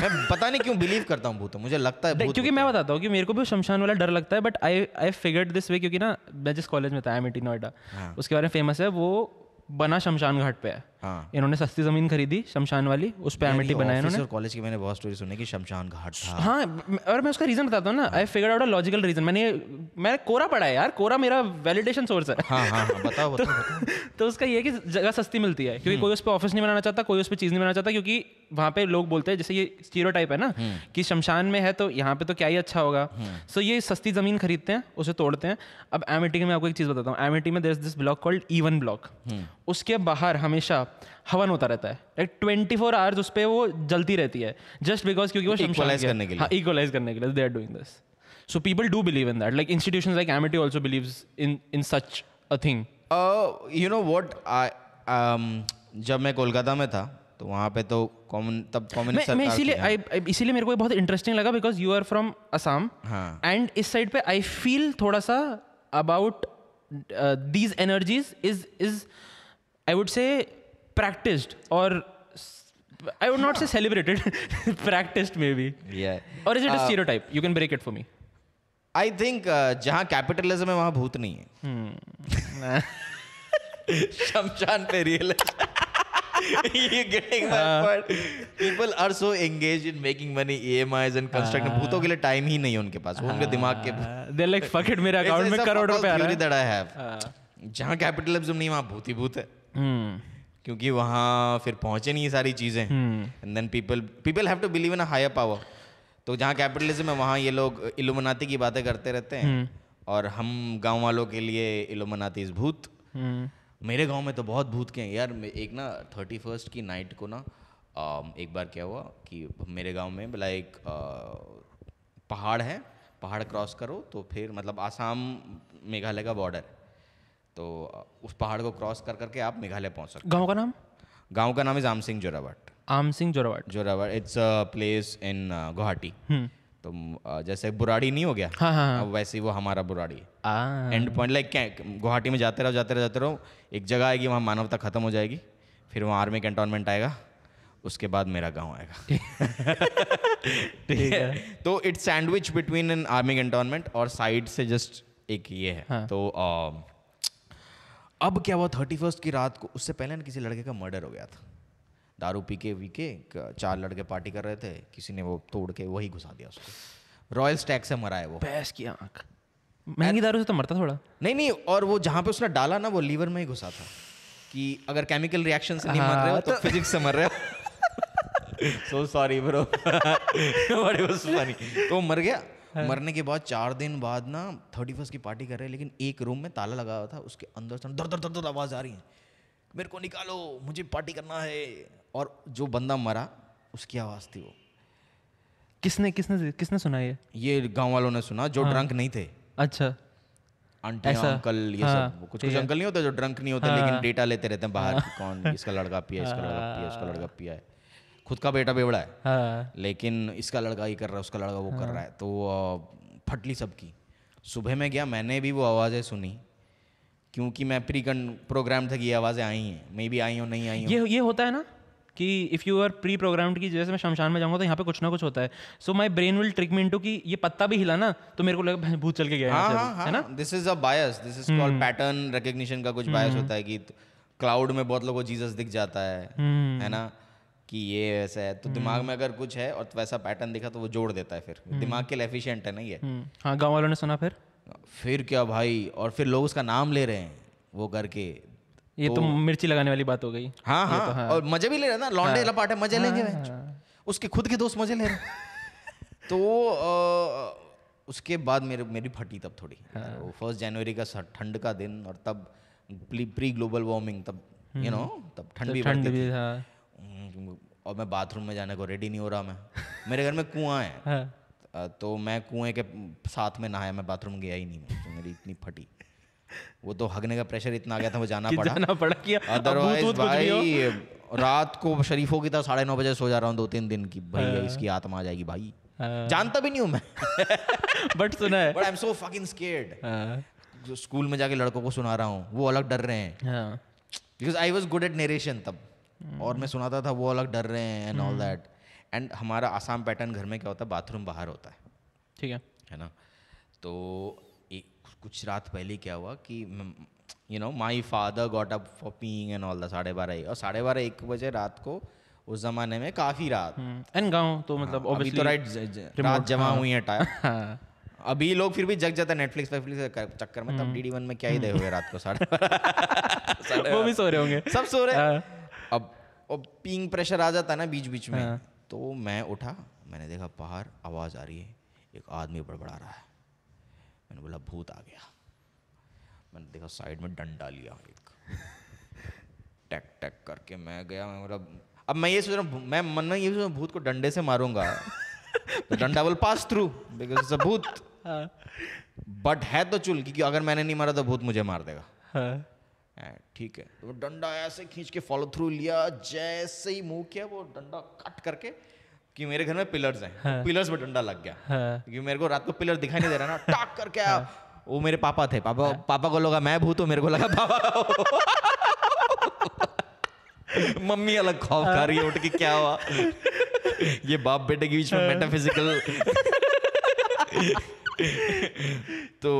मैं पता नहीं क्यों बिलीव करता हूँ भूतों मुझे लगता है भूत क्योंकि मैं बताता हूँ कि मेरे को भी शमशान वाला डर लगता है but I I figured this way क्योंकि ना मैं जिस कॉलेज में था आई एम नोएडा उसके बारे में फेमस है वो बना शमशान घाट पे है हाँ. इन्होंने सस्ती जमीन खरीदी शमशान वाली उस पर एमिटी बनाया इन्होंने कॉलेज की मैंने बहुत स्टोरी सुनी कि शमशान घाट था हाँ और मैं उसका रीजन बताता हूँ ना I figure out a logical reason मैंने मैंने कोरा पढ़ा है यार कोरा मेरा वैलिडेशन सोर्स है हाँ, हाँ, हाँ, बताओ, बताओ, तो तो उसका ये है कि जगह सस्ती मिलती है क्योंकि हम्म। कोई उस पर ऑफिस नहीं बनाना चाहता कोई उस पर चीज़ नहीं बनाना चाहता क्योंकि वहाँ पे लोग बोलते हैं जैसे ये स्टीरो है ना हम्म। कि शमशान में है तो यहाँ पे तो क्या ही अच्छा होगा सो हम्म। ये सस्ती जमीन खरीदते हैं उसे तोड़ते हैं अब एमिटी में आपको एक चीज़ बताता हूँ एमिटी में there this block called E block उसके बाहर हमेशा हवन होता रहता है लाइक ट्वेंटी फोर आवर्स उस पर वो जलती रहती है जस्ट बिकॉज क्योंकि वो इक्वलाइज करने के लिए इक्वलाइज हाँ, करने के लिए they are doing this so people do believe in that like institution like Amity also believe in in such a thing you know what जब मैं कोलकाता में था तो वहाँ पे तो कॉमन तब कॉमन मैं इसीलिए हाँ। इसीलिए मेरे को बहुत इंटरेस्टिंग लगा because you are from Assam and इस साइड पे आई फील थोड़ा सा about these energies is is I would say practised और I would not say celebrated, practiced maybe. Yeah. Or is it a uh, stereotype? You can break it for me. I think uh, जहाँ capitalism है वहाँ भूत नहीं है शमशान पे real you getting my uh, point? People are so engaged in making money, EMIs and construction. Uh, भूतों के लिए time ही नहीं है उनके पास. वो उनके दिमाग के. They're like fuck it, मेरे account में करोड़ों पे आ रहा है. That I have. जहाँ capitalism नहीं वहाँ भूत ही भूत है. क्योंकि वहाँ फिर पहुँचे नहीं ये सारी चीज़ें and then people people have to believe in a higher power तो जहाँ कैपिटलिज्म है वहाँ ये लोग इलुमनाती की बातें करते रहते हैं हम्म। और हम गांव वालों के लिए इलुमनातीज भूत हम्म। मेरे गांव में तो बहुत भूत के हैं यार एक ना थर्टी फर्स्ट की नाइट को ना um, एक बार क्या हुआ कि मेरे गांव में भला एक uh, पहाड़ है पहाड़ क्रॉस करो तो फिर मतलब आसाम मेघालय का बॉर्डर है तो उस पहाड़ को क्रॉस कर करके आप मेघालय पहुंच सकते गाँव का नाम गाँव का नाम इज आम Singh Jorabat Am Singh Jorabat Jorabat it's a place in Guwahati hmm. तो जैसे बुराड़ी नहीं हो गया हाँ हाँ हाँ। वैसे वो हमारा Burari end point like Guwahati में जाते रहो जाते रहो जाते रहो एक जगह आएगी वहाँ मानवता खत्म हो जाएगी फिर वहाँ आर्मी कंटोनमेंट आएगा उसके बाद मेरा गांव आएगा ठीक है तो it's sandwich between an army cantonment और साइड से जस्ट एक ये है हाँ. तो आ, अब क्या हुआ थर्टी फर्स्ट की रात को उससे पहले ना किसी लड़के का मर्डर हो गया था दारू पी के वी के चार लड़के पार्टी कर रहे थे किसी ने वो तोड़ के वही घुसा दिया उसको रॉयल स्टैक से मरा है वो भैंस की आँख महंगी दारू से तो मरता थोड़ा नहीं नहीं और वो जहाँ पे उसने डाला ना वो लीवर में ही घुसा था कि अगर केमिकल रिएक्शन से नहीं मर रहे हो हाँ, तो, फिजिक्स तो- से मर रहे हो सो सॉरी ब्रो बट तो मर गया हाँ। मरने के बाद चार दिन बाद ना थर्टी फर्स्ट की पार्टी कर रहे हैं लेकिन एक रूम में ताला लगा हुआ था उसके अंदर से दर दर दर दर आवाज़ आ रही है मेरे को निकालो मुझे पार्टी करना है और जो बंदा मरा उसकी आवाज़ थी वो किसने किसने किसने सुना ये ये गांव वालों ने सुना जो ड्रंक हाँ। नहीं थे अच्छा आंटी अंकल ये हाँ, सब कुछ कुछ अंकल नहीं होते जो ड्रंक नहीं होते हाँ, लेकिन डेटा लेते रहते हैं बाहर हाँ। कौन इसका लड़का पिया इसका लड़का पिया इसका लड़का पिया है खुद का बेटा बेवड़ा है हाँ। लेकिन इसका लड़का ही कर रहा है उसका लड़का वो हाँ। कर रहा है तो फटली सबकी सुबह में गया मैंने भी वो आवाज़ें सुनी क्योंकि मैं प्री प्रोग्राम था कि ये आवाज़ें आई हैं मे भी आई हो नहीं आई ये ये होता है ना कि if you are pre programmed की जैसे मैं शमशान में जाऊंगा तो यहाँ पे कुछ ना कुछ होता है so my brain will trick me to कि ये पत्ता भी हिला ना तो मेरे को लगा भूत चल के गया हाँ, हाँ, है ना this is a bias this is called pattern recognition का कुछ बायस हम्म। होता है कि क्लाउड में बहुत लोगों को जीसस दिख जाता है हम्म। है ना कि ये ऐसा है तो दिमाग हम्म। में अगर कुछ है और तो वैसा पैटर्न दिखा तो वो जोड़ देता है फिर हम्म। दिमाग के लिए एफिशिएंट है नहीं है हम्म। हाँ गाँव वालों ने सुना फिर फिर क्या भाई और फिर लोग उसका नाम ले रहे हैं वो करके ये तो, तो मिर्ची लगाने वाली बात हो गई हाँ हाँ, तो हाँ। और मजे भी ले रहे ना लॉन्डे हाँ, लपाटे मजे हाँ, लेंगे हाँ। उसके खुद के दोस्त मजे ले रहे तो उसके बाद मेरे मेरी फटी तब थोड़ी हाँ, वो फर्स्ट जनवरी का ठंड का दिन और तब प्री ग्लोबल वार्मिंग तब यू नो तब ठंड भी ठंड भी था हम्म, और मैं बाथरूम में जाने को रेडी नहीं हो रहा मैं मेरे घर में कुआं है हाँ। तो मैं कुएं के साथ में नहाया मैं बाथरूम गया ही नहीं तो मेरी इतनी फटी वो तो हगने का प्रेशर इतना आ गया था वो जाना पड़ा जाना पड़ा किया अदरवाइज भाई रात को शरीफों की तरह साढ़े नौ बजे सो जा रहा हूँ दो तीन दिन की भाई हाँ। इसकी आत्मा आ जाएगी भाई हाँ। जानता भी नहीं हूँ मैं बट सुना है but I am so fucking scared school में जाके लड़कों को सुना रहा हूँ वो अलग डर रहे हैं because I was good at narration तब और मैं सुनाता था वो अलग डर रहे हैं एंड ऑल दैट एंड हमारा आसाम पैटर्न घर में क्या होता है बाथरूम बाहर होता है ठीक है है ना तो एक कुछ रात पहले क्या हुआ कि you know my father got up for peeing and all the साढ़े बारह और साढ़े बारह एक बजे रात को उस जमाने में काफ़ी रात एंड हम्म, गाँव तो हाँ, मतलब हाँ, अभी तो राइट रात जमा हाँ। हुई है टाइम हाँ। अभी लोग फिर भी जग जाते हैं नेटफ्लिक्स वेटफ्लिक्स चक्कर में तब हम्म। डी डी वन में क्या ही हम्म। दे हुए रात को साढ़े वो भी सो रहे होंगे सब सो रहे हैं और पिंग प्रेशर आ जाता है ना बीच बीच में हाँ। तो मैं उठा मैंने देखा बाहर आवाज़ आ रही है एक आदमी बड़बड़ा रहा है मैंने बोला भूत आ गया मैंने देखा साइड में डंडा लिया एक टैक टैक करके मैं गया मैं बोला अब मैं ये सोच रहा हूँ मैं मन में ये सोच रहा हूँ भूत को डंडे से मारूंगा तो डंडा विल पास थ्रू बिकॉज भूत बट हाँ। है तो चुल क्योंकि अगर मैंने नहीं मारा तो भूत मुझे मार देगा हाँ। हाँ, ठीक है तो डंडा ऐसे खींच के फॉलो थ्रू लिया जैसे ही मुंह किया वो डंडा कट करके कि मेरे घर में पिलर्स हैं हाँ। पिलर्स में डंडा लग गया हाँ। क्योंकि मेरे को रात को पिलर दिखाई नहीं दे रहा ना टाक करके हाँ। वो मेरे पापा थे पापा हाँ। पापा को लगा मैं भूत हूँ मेरे को लगा पापा मम्मी अलग खौफ खा रही है उठ के क्या हुआ ये बाप बेटे के बीच में मेटाफिजिकल हाँ। तो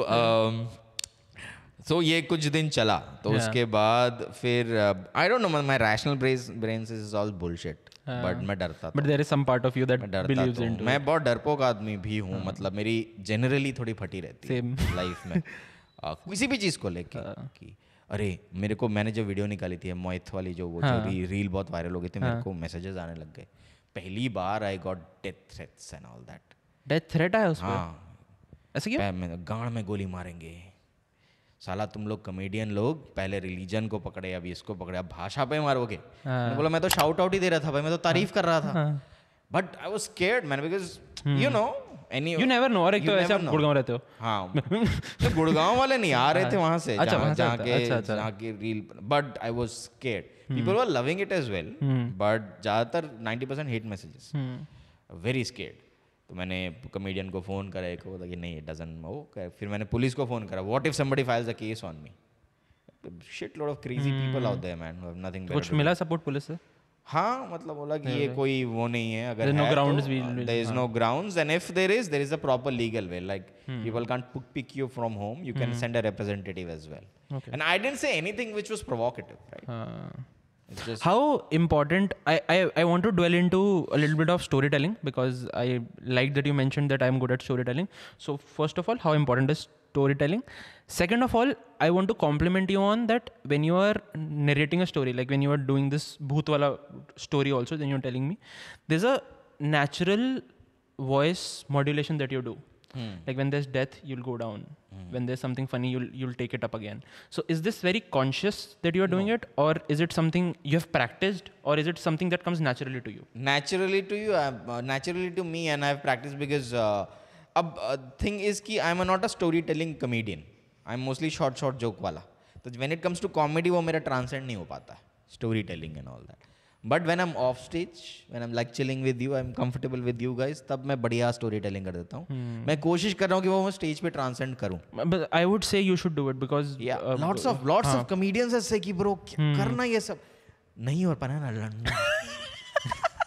सो ये कुछ दिन चला तो उसके बाद फिर I don't know my rational brain is all bullshit but मैं डरता but there is some part of you that believes in मैं बहुत डरपोक आदमी भी हूँ हाँ। मतलब मेरी जनरली थोड़ी फटी रहती है लाइफ में uh, किसी भी चीज़ को लेके uh. अरे मेरे को मैंने जो वीडियो निकाली थी मोहित वाली जो वो हाँ. जो भी रील बहुत वायरल हो गई थी हाँ. मेरे को मैसेजेस आने लग गए पहली बार I got death threats and all that death threat आया उसमें हाँ ऐसे क्यों गांड में गोली मारेंगे साला तुम लोग कमेडियन लोग पहले रिलीजन को पकड़े अभी इसको पकड़े अब भाषा पे मारोगे हाँ। मैंने बोला मैं तो शाउट आउट ही दे रहा था भाई मैं तो हाँ। तारीफ कर रहा था but I was scared man because you know any you never know और एक तो ऐसे आप गुड़गांव रहते हो हां तो गुड़गांव वाले नहीं आ रहे थे वहां से अच्छा जहां के जहां की reel but I was scared people were loving it as well but ज्यादातर 90% हेट मैसेजेस वेरी स्केर्ड तो मैंने कमेडियन को फ़ोन करा एक बोला कि नहीं इट डजन वो फिर मैंने पुलिस को फ़ोन करा what if somebody files a case on me shit lot of crazy people out there man have nothing कुछ मिला सपोर्ट पुलिस से हाँ मतलब बोला कि ये कोई वो नहीं है अगर no grounds there is no grounds and if there is there is a proper legal way like people can't pick you from home you can send a representative as well and I didn't say anything which was provocative right Just... How important I, I, I want to dwell into a little bit of storytelling because I like that you mentioned that I'm good at storytelling. So first of all, how important is storytelling? Second of all, I want to compliment you on that when you are narrating a story, like when you are doing this bhootwala story also, then you're telling me, there's a natural voice modulation that you do Hmm. Like when there's death, you'll go down. Hmm. When there's something funny, you'll you'll take it up again. So is this very conscious that you are doing no. it, or is it something you have practiced, or is it something that comes naturally to you? Naturally to you, uh, naturally to me, and I've practiced because uh, uh, thing is ki I'm not a storytelling comedian. I'm mostly short short joke wala. So when it comes to comedy, वो मेरा transcend नहीं हो पाता. Storytelling and all that. But when I am off stage when I am like chilling with you I am comfortable with you guys तब मैं बढ़िया story telling कर देता हूँ hmm. मैं कोशिश कर रहा हूँ कि वो मैं स्टेज पे ट्रांसेंड करूँ I would say you should do it because lots of lots of comedians ऐसे कि ब्रो hmm. करना ये सब नहीं हो पाना ना लड़ना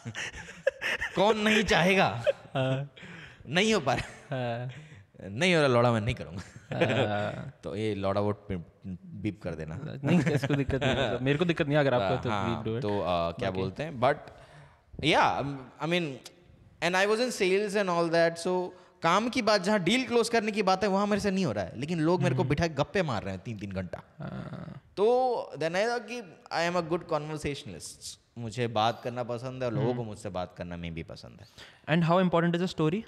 कौन नहीं चाहेगा हाँ। नहीं हो पा रहा नहीं हो रहा लौड़ा मैं नहीं करूँगा हाँ। तो ये लौड़ा वो बीप कर देना नहीं इसको दिक्कत नहीं मतलब मेरे को दिक्कत नहीं अगर आपको हाँ, तो हाँ, बीप तो क्या बोलते हैं बट या I mean and I was in sales and all that so काम की बात जहां डील क्लोज करने की बात है वहां मेरे से नहीं हो रहा है लेकिन लोग मेरे को हम्म। बिठा गप्पे मार रहे हैं तीन तीन घंटा हाँ। तो देन आई कि I am a good conversationalist मुझे बात करना पसंद है और लोगों को हम्म। मुझसे बात करना में भी पसंद है and how important is a story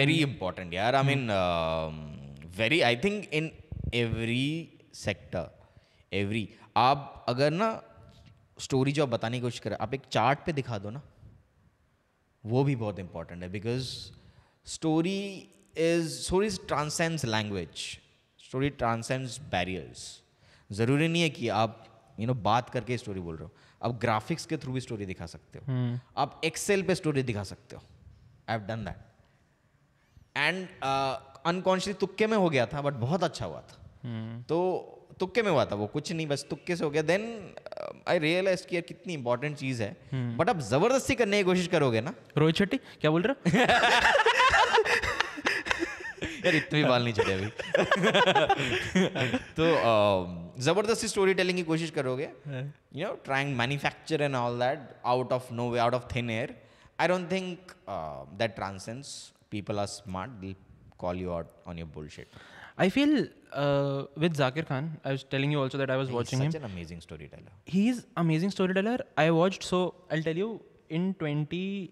very important यार I mean very I think in every sector every आप अगर ना स्टोरी जो आप बताने की कोशिश करें आप एक चार्ट पे दिखा दो ना वो भी बहुत इंपॉर्टेंट है because story is story transcends language story transcends barriers ज़रूरी नहीं है कि आप यू you नो know, बात करके स्टोरी बोल रहे हो आप ग्राफिक्स के थ्रू भी स्टोरी दिखा सकते हो hmm. आप एक्सेल पे स्टोरी दिखा सकते हो I have done that and unconscious तुक्के में हो गया था बट बहुत अच्छा हुआ था हम्म। तो तुक्के में हुआ था वो कुछ नहीं बस तुक्के से हो गया देन आई रियलाइज कि यार कितनी इंपॉर्टेंट चीज है बट हम्म। आप जबरदस्ती करने की कोशिश करोगे ना रोहित शेट्टी क्या बोल रहे यार इतने बाल नहीं चले अभी तो um, जबरदस्ती स्टोरी टेलिंग की कोशिश करोगे you know trying manufacture and all that out of no way out of thin air I don't think that transcends people are smart they'll call you out on your bullshit I feel uh, with Zakir Khan, I was telling you also that I was He's watching such an amazing storyteller. He's amazing storyteller. I watched so I'll tell you in 22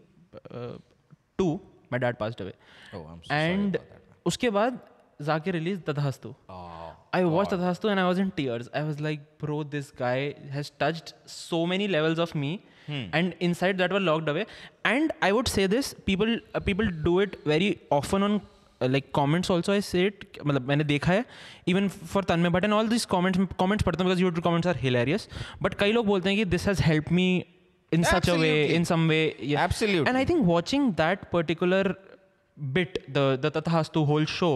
uh, my dad passed away. Oh, I'm so and sorry उसके बाद Zakir released Tadhastu. Oh, I watched God. Tadhastu and I was in tears. I was like, bro, this guy has touched so many levels of me. Hmm. And inside that were locked away. And I would say this: people uh, people do it very often on like comments also I set मतलब मैंने देखा है even for तन में but and all this comments comments पढ़ते हैं because you to comments are hilarious but कई लोग बोलते हैं कि this has help me in such a way in some way and I think watching that particular bit the the Tathastu whole show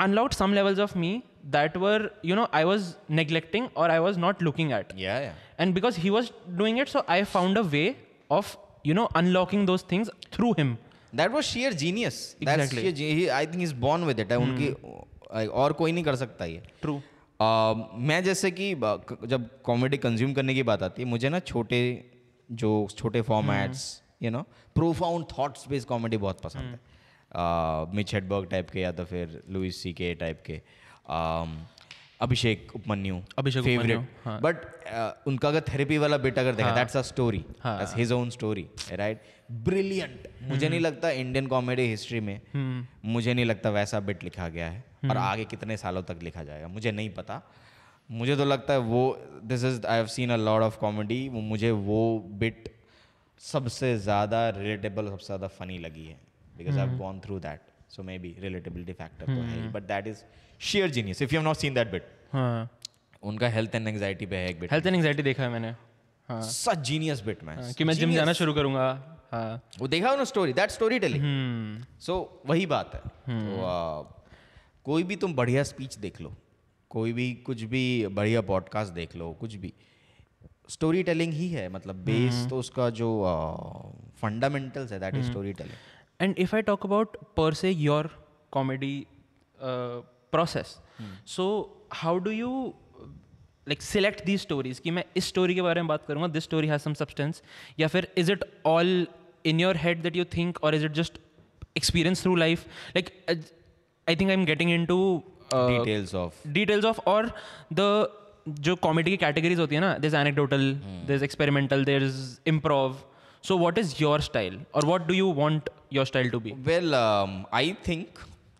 unlocked some levels of me that were you know I was neglecting और I was not looking at and because he was doing it so I found a way of you know unlocking those things through him that was sheer genius I think is born with it उनकी और कोई नहीं कर सकता ये true Uh, um, मैं जैसे कि जब कॉमेडी कंज्यूम करने की बात आती है मुझे ना छोटे जो छोटे formats you know profound thoughts based comedy बहुत पसंद hmm. है मिच हेडबर्ग टाइप के या तो फिर लुइस सी के टाइप के um, Abhishek Upmanyu Abhishek favourite but हाँ। uh, उनका अगर थेरेपी वाला बेटा अगर देखा that's a story his own story right brilliant मुझे नहीं लगता इंडियन कॉमेडी हिस्ट्री में हम्म। मुझे नहीं लगता वैसा बिट लिखा गया है और हम्म। आगे कितने सालों तक लिखा जाएगा मुझे नहीं पता मुझे तो लगता है वो this is I have seen a lord of comedy मुझे वो बिट सबसे ज़्यादा रिलेटेबल सबसे ज़्यादा फनी लगी है because I have gone through that so maybe relatability factor तो है but that is sheer genius if you have not seen that bit उनका हेल्थ एंड एंगजाइटी पे है एक बिट हेल्थ एंड एंगजाइटी देखा है मैंने सच जीनियस बिट मैन कि मैं जिम जाना शुरू करूंगा हाँ वो देखा उन्होंने story that storytelling so वही बात है hmm. तो कोई भी तुम बढ़िया स्पीच देख लो कोई भी कुछ भी बढ़िया पॉडकास्ट देख लो कुछ भी स्टोरी टेलिंग ही है मतलब बेस hmm. तो उसका जो फंडामेंटल्स है that is storytelling and if i talk about per se your comedy uh, process hmm. so how do you like select these stories ki main is story ke bare mein baat karunga this story has some substance ya fir is it all in your head that you think or is it just experience through life like uh, i think i'm getting into uh, details of details of or the जो comedy की categories होती है ना There's anecdotal this experimental this improv so what is your style और what do you want your style to be well I think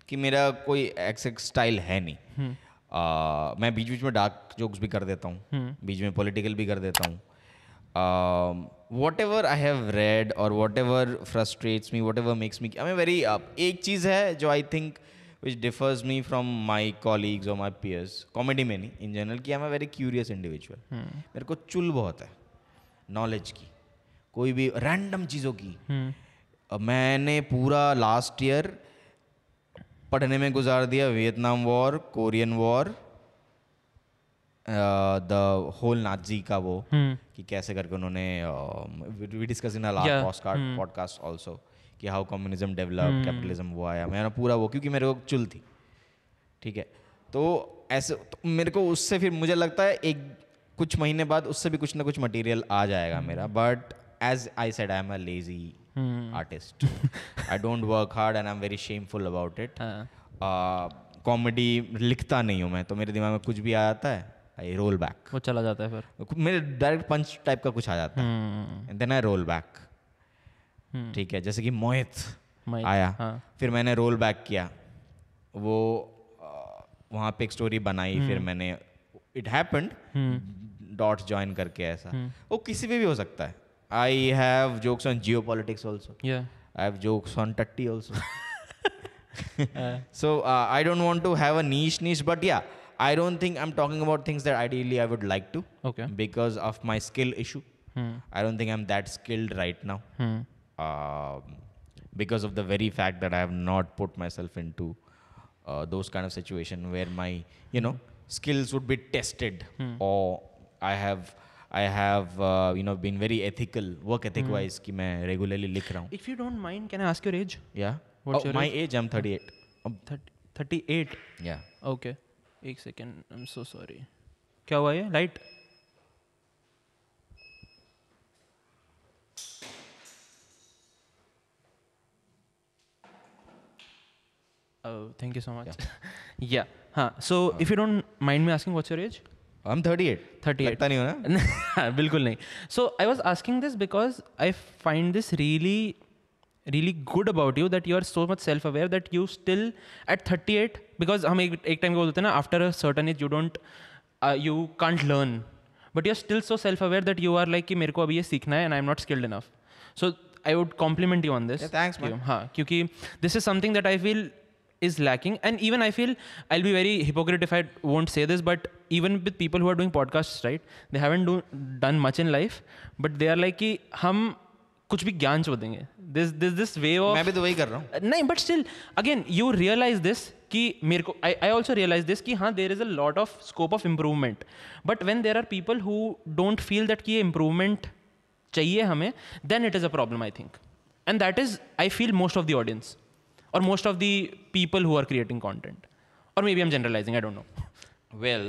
कि मेरा कोई exact style है नहीं hmm. uh, मैं बीच बीच में डार्क जोक्स भी कर देता हूँ hmm. बीच में पॉलिटिकल भी कर देता हूँ whatever I have read और whatever frustrates me whatever makes me I am very एक चीज़ है जो I think which differs me from my colleagues और माई पियर्स कॉमेडी में नहीं इन जनरल की I am a very curious individual मेरे को चुल बहुत है नॉलेज की कोई भी रैंडम चीज़ों की hmm. मैंने पूरा लास्ट ईयर पढ़ने में गुजार दिया Vietnam war Korean war the whole Nazi का वो हम्म। कि कैसे करके उन्होंने पॉडकास्ट um, हम्म। आल्सो कि हाउ कम्युनिज्म डेवलप कैपिटलिज्म वो आया मैंने पूरा वो क्योंकि मेरे को चुल थी ठीक है तो ऐसे तो मेरे को उससे फिर मुझे लगता है एक कुछ महीने बाद उससे भी कुछ ना कुछ मटेरियल आ जाएगा मेरा but as I said I am a lazy hmm. artist. I don't work hard and I'm very shameful about it. Comedy हाँ. लिखता नहीं हूँ मैं तो मेरे दिमाग में कुछ भी आ जाता है आई रोल बैक वो चला जाता है फिर मेरे डायरेक्ट पंच टाइप का कुछ आ जाता है and then I roll back ठीक है जैसे कि मोहित आया हाँ. फिर मैंने रोल बैक किया वो वहाँ पे एक स्टोरी बनाई फिर hmm. मैंने इट हैपेंड डॉट्स ज्वाइन करके ऐसा hmm. वो किसी पे भी, भी हो सकता है I have jokes on geopolitics also. Yeah. I have jokes on Tatti also. uh. So uh, I don't want to have a niche niche, but yeah, I don't think I'm talking about things that ideally I would like to. Okay. Because of my skill issue. Hmm. I don't think I'm that skilled right now. Hmm. Um, because of the very fact that I have not put myself into uh, those kind of situation where my you know skills would be tested hmm. or I have I have you know been very ethical work ethic wise कि मैं regularly लिख रहा हूँ if you don't mind can I ask your age या my age I am 38 38 या okay एक second I am so sorry क्या हुआ ये light Oh, thank you so much. Yeah. yeah. Huh. So, uh, if you don't mind me asking, what's your age? I'm 38. 38. लगता नहीं हो ना बिल्कुल नहीं so I was asking this because I find this really really good about you that you are so much self aware that you still at thirty eight because हम एक एक time को बोलते हैं ना after a certain is you don't you can't learn but you are still so self aware that you are like कि मेरे को अभी ये सीखना है and I am not skilled enough so I would compliment you on this thanks you हाँ क्योंकि this is something that I feel is lacking and even i feel i'll be very hypocrite if i won't say this but even with people who are doing podcasts right they haven't do, done much in life but they are like कि हम कुछ भी ज्ञान छोड़ देंगे this this this way of मैं भी तो वही कर रहा हूँ नहीं but still again you realise this कि मेरे को I I also realise this कि हाँ there is a lot of scope of improvement but when there are people who don't feel that कि ये इम्प्रूवमेंट चाहिए हमें then it is a problem I think and that is I feel most of the audience और most of the people who are creating content और maybe am generalising I don't know well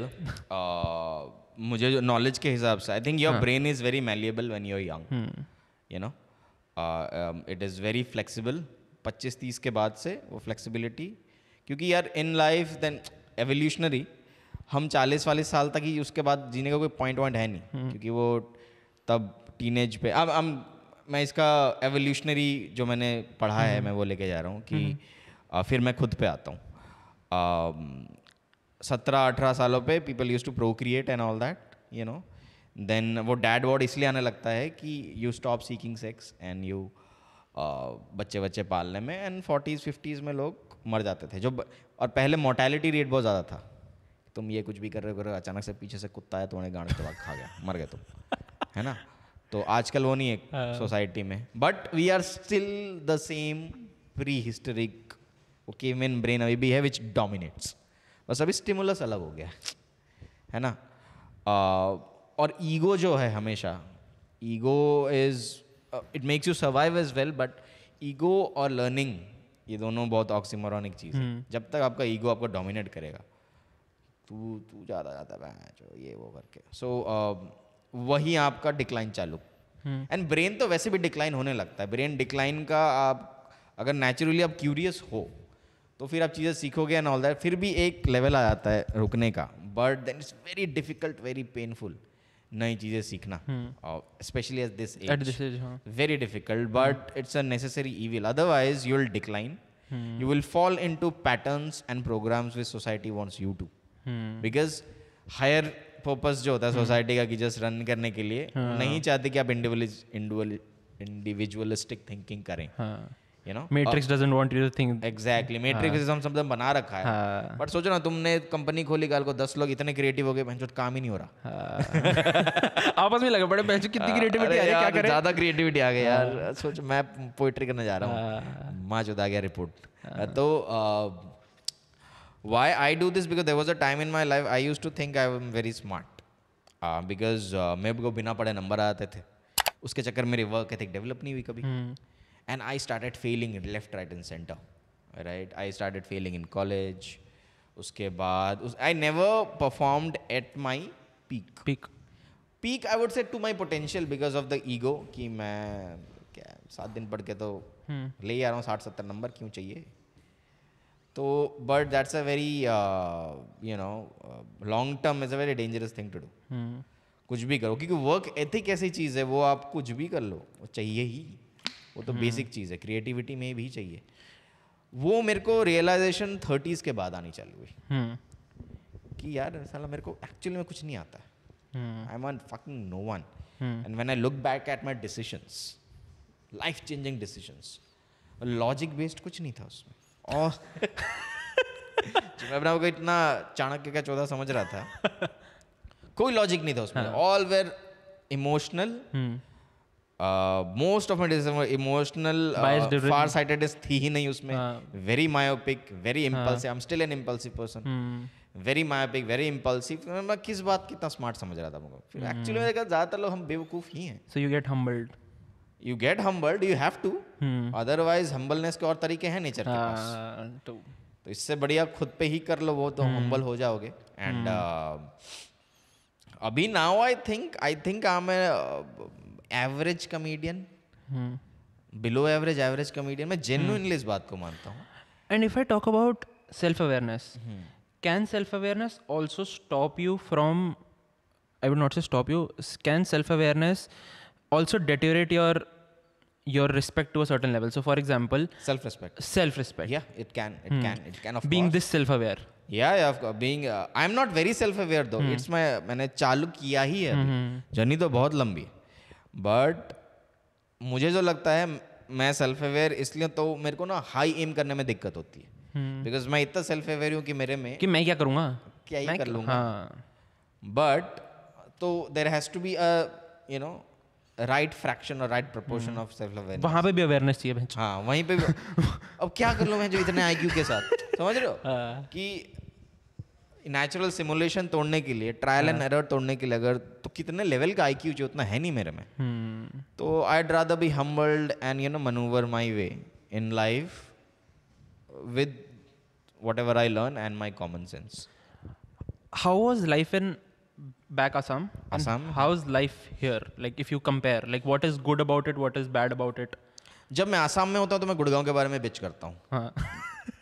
मुझे जो knowledge के हिसाब से I think your brain is very malleable when you're young you know it is very flexible पच्चीस तीस के बाद से वो फ्लेक्सिबिलिटी क्योंकि यार इन लाइफ देन एवोल्यूशनरी हम चालीस वालीस साल तक ही उसके बाद जीने का कोई पॉइंट वॉइंट है नहीं hmm. क्योंकि वो तब टीन एज पे अब हम मैं इसका एवोल्यूशनरी जो मैंने पढ़ा है मैं वो लेके जा रहा हूँ कि आ, हम्म। फिर मैं खुद पे आता हूँ सत्रह अठारह सालों पे people use to procreate and all that you know then वो डैड वर्ड इसलिए आने लगता है कि you stop seeking sex and you बच्चे बच्चे पालने में एंड फोर्टीज़ फिफ्टीज़ में लोग मर जाते थे जो और पहले मोर्टेलिटी रेट बहुत ज़्यादा था तुम ये कुछ भी कर रहे हो अचानक से पीछे से कुत्ता है तो उन्हें गाड़ के बाद खा गया मर गए तुम है ना तो आजकल वो नहीं है हाँ। सोसाइटी में but we are still the same prehistoric okay men brain अभी भी है विच डोमिनेट्स बस अभी स्टिमुलस अलग हो गया है ना और ईगो जो है हमेशा ego is it makes you survive as well but ego और लर्निंग ये दोनों बहुत ऑक्सीमोरॉनिक चीज़ है हम्म। जब तक आपका ईगो आपको डोमिनेट करेगा तू तू ज़्यादा ज़्यादा ये वो करके सो so, uh, वही आपका डिक्लाइन चालू एंड हम्म। ब्रेन तो वैसे भी डिक्लाइन होने लगता है ब्रेन डिक्लाइन का आप अगर नेचुरली आप क्यूरियस हो तो फिर आप चीज़ें सीखोगे एंड ऑल दैट फिर भी एक लेवल आ जाता है रुकने का but then it's very difficult very painful नई चीज़ें सीखना specially at this very difficult but it's a necessary evil otherwise you will decline you will fall into pattern and programmes with society wants you to because higher purpose जो होता है society हम्म। का कि just run करने के लिए हाँ। नहीं चाहते कि आप इंडिविजुअल इंडिविजुअलिस्टिक थिंकिंग करें you know Matrix doesn't want you to think exactly Matrix बना रखा है बट हाँ. सोचो ना तुमने कंपनी खोली कल को 10 लोग इतने क्रिएटिव हो गए काम ही नहीं हो रहा हाँ। आपस में लगा बड़े कितनी क्रिएटिविटी हाँ। आ क्या करें ज्यादा क्रिएटिविटी आ गई हाँ। यार सोच मैं पोएट्री करने जा रहा हूं मां चोद आ गया रिपोर्ट तो why i do this because there was a time in my life i used to think i am very smart because ah, uh, मेरे को बिना पढ़े नंबर आते थे उसके चक्कर मेरी वर्क एथिक डेवलप नहीं हुई कभी and I started failing left right and centre right I started failing in college उसके बाद I never performed at my peak peak peak I would say to my potential because of the ego कि मैं क्या सात दिन पढ़ के तो hmm. ले ही आ रहा हूँ साठ सत्तर नंबर क्यों चाहिए तो but that's a very you know long term is a very dangerous thing to do कुछ भी करो क्योंकि वर्क एथिक ऐसी चीज़ है वो आप कुछ भी कर लो वो चाहिए ही वो तो बेसिक hmm. चीज़ है क्रिएटिविटी में भी चाहिए वो मेरे को रियलाइजेशन थर्टीज़ के बाद आनी चालू हुई hmm. कि यार साला मेरे को एक्चुअली में कुछ नहीं आता I want fucking no one and when I look back at my decisions life changing decisions logic based कुछ नहीं था उसमें और मैं अपने को इतना चाणक्य का चौदह समझ रहा था कोई लॉजिक नहीं था उसमें all were emotional most of my decision emotional far sighted थी ही नहीं उसमें very myopic very impulsive I am still an impulsive person very myopic very impulsive मैं किस बात कितना स्मार्ट समझ रहा था मुझे फिर एक्चुअली हम्म। मैंने कहा ज़्यादातर लोग हम बेवकूफ़ ही हैं so you get humbled you get humbled you have to otherwise humbleness के और तरीके हैं नेचर के पास हाँ, तो।, तो इससे बढ़िया खुद पे ही कर लो वो तो हम्बल hmm. हो जाओगे एंड hmm. uh, अभी now I think I think I am average comedian below average average comedian मैं जेन्यूनली hmm. इस बात को मानता हूँ and if I talk about self awareness can self awareness also stop you from I would not say stop you can self awareness also deteriorate your your respect to a certain level. So, for example, self respect. Self respect. Yeah, it can. It hmm. can. It can. Of being course. this self aware. या या being I am not very self aware though it's my मैंने चालू किया ही है hmm. Journey तो बहुत लंबी है बट मुझे जो लगता है मैं सेल्फ अवेयर इसलिए तो मेरे को ना हाई एम करने में दिक्कत होती है बिकॉज hmm. मैं इतना सेल्फ अवेयर हूँ कि मेरे में कि मैं क्या करूँगा क्या ही कर लूँगा बट हाँ। तो there has to be you know right fraction और right proportion of self awareness वहां पे भी अवेयरनेस चाहिए भाई हां वहीं पे भी अब क्या कर लूं मैं जो इतने आईक्यू के साथ समझ रहे हो हाँ। कि नेचुरल सिमुलेशन तोड़ने के लिए ट्रायल एंड एरर तोड़ने के लिए अगर तो कितने लेवल का आई जो उतना है नहीं मेरे में हम्म। तो I rather be humbled and you know manoeuvre my way in life with whatever I learn and my common sense how was life in back Assam. Assam. How's life here? Like if you compare, like what is good about it, what is bad about it? जब मैं आसाम में होता हूँ तो मैं गुड़गांव के बारे में बिच करता हूँ हाँ.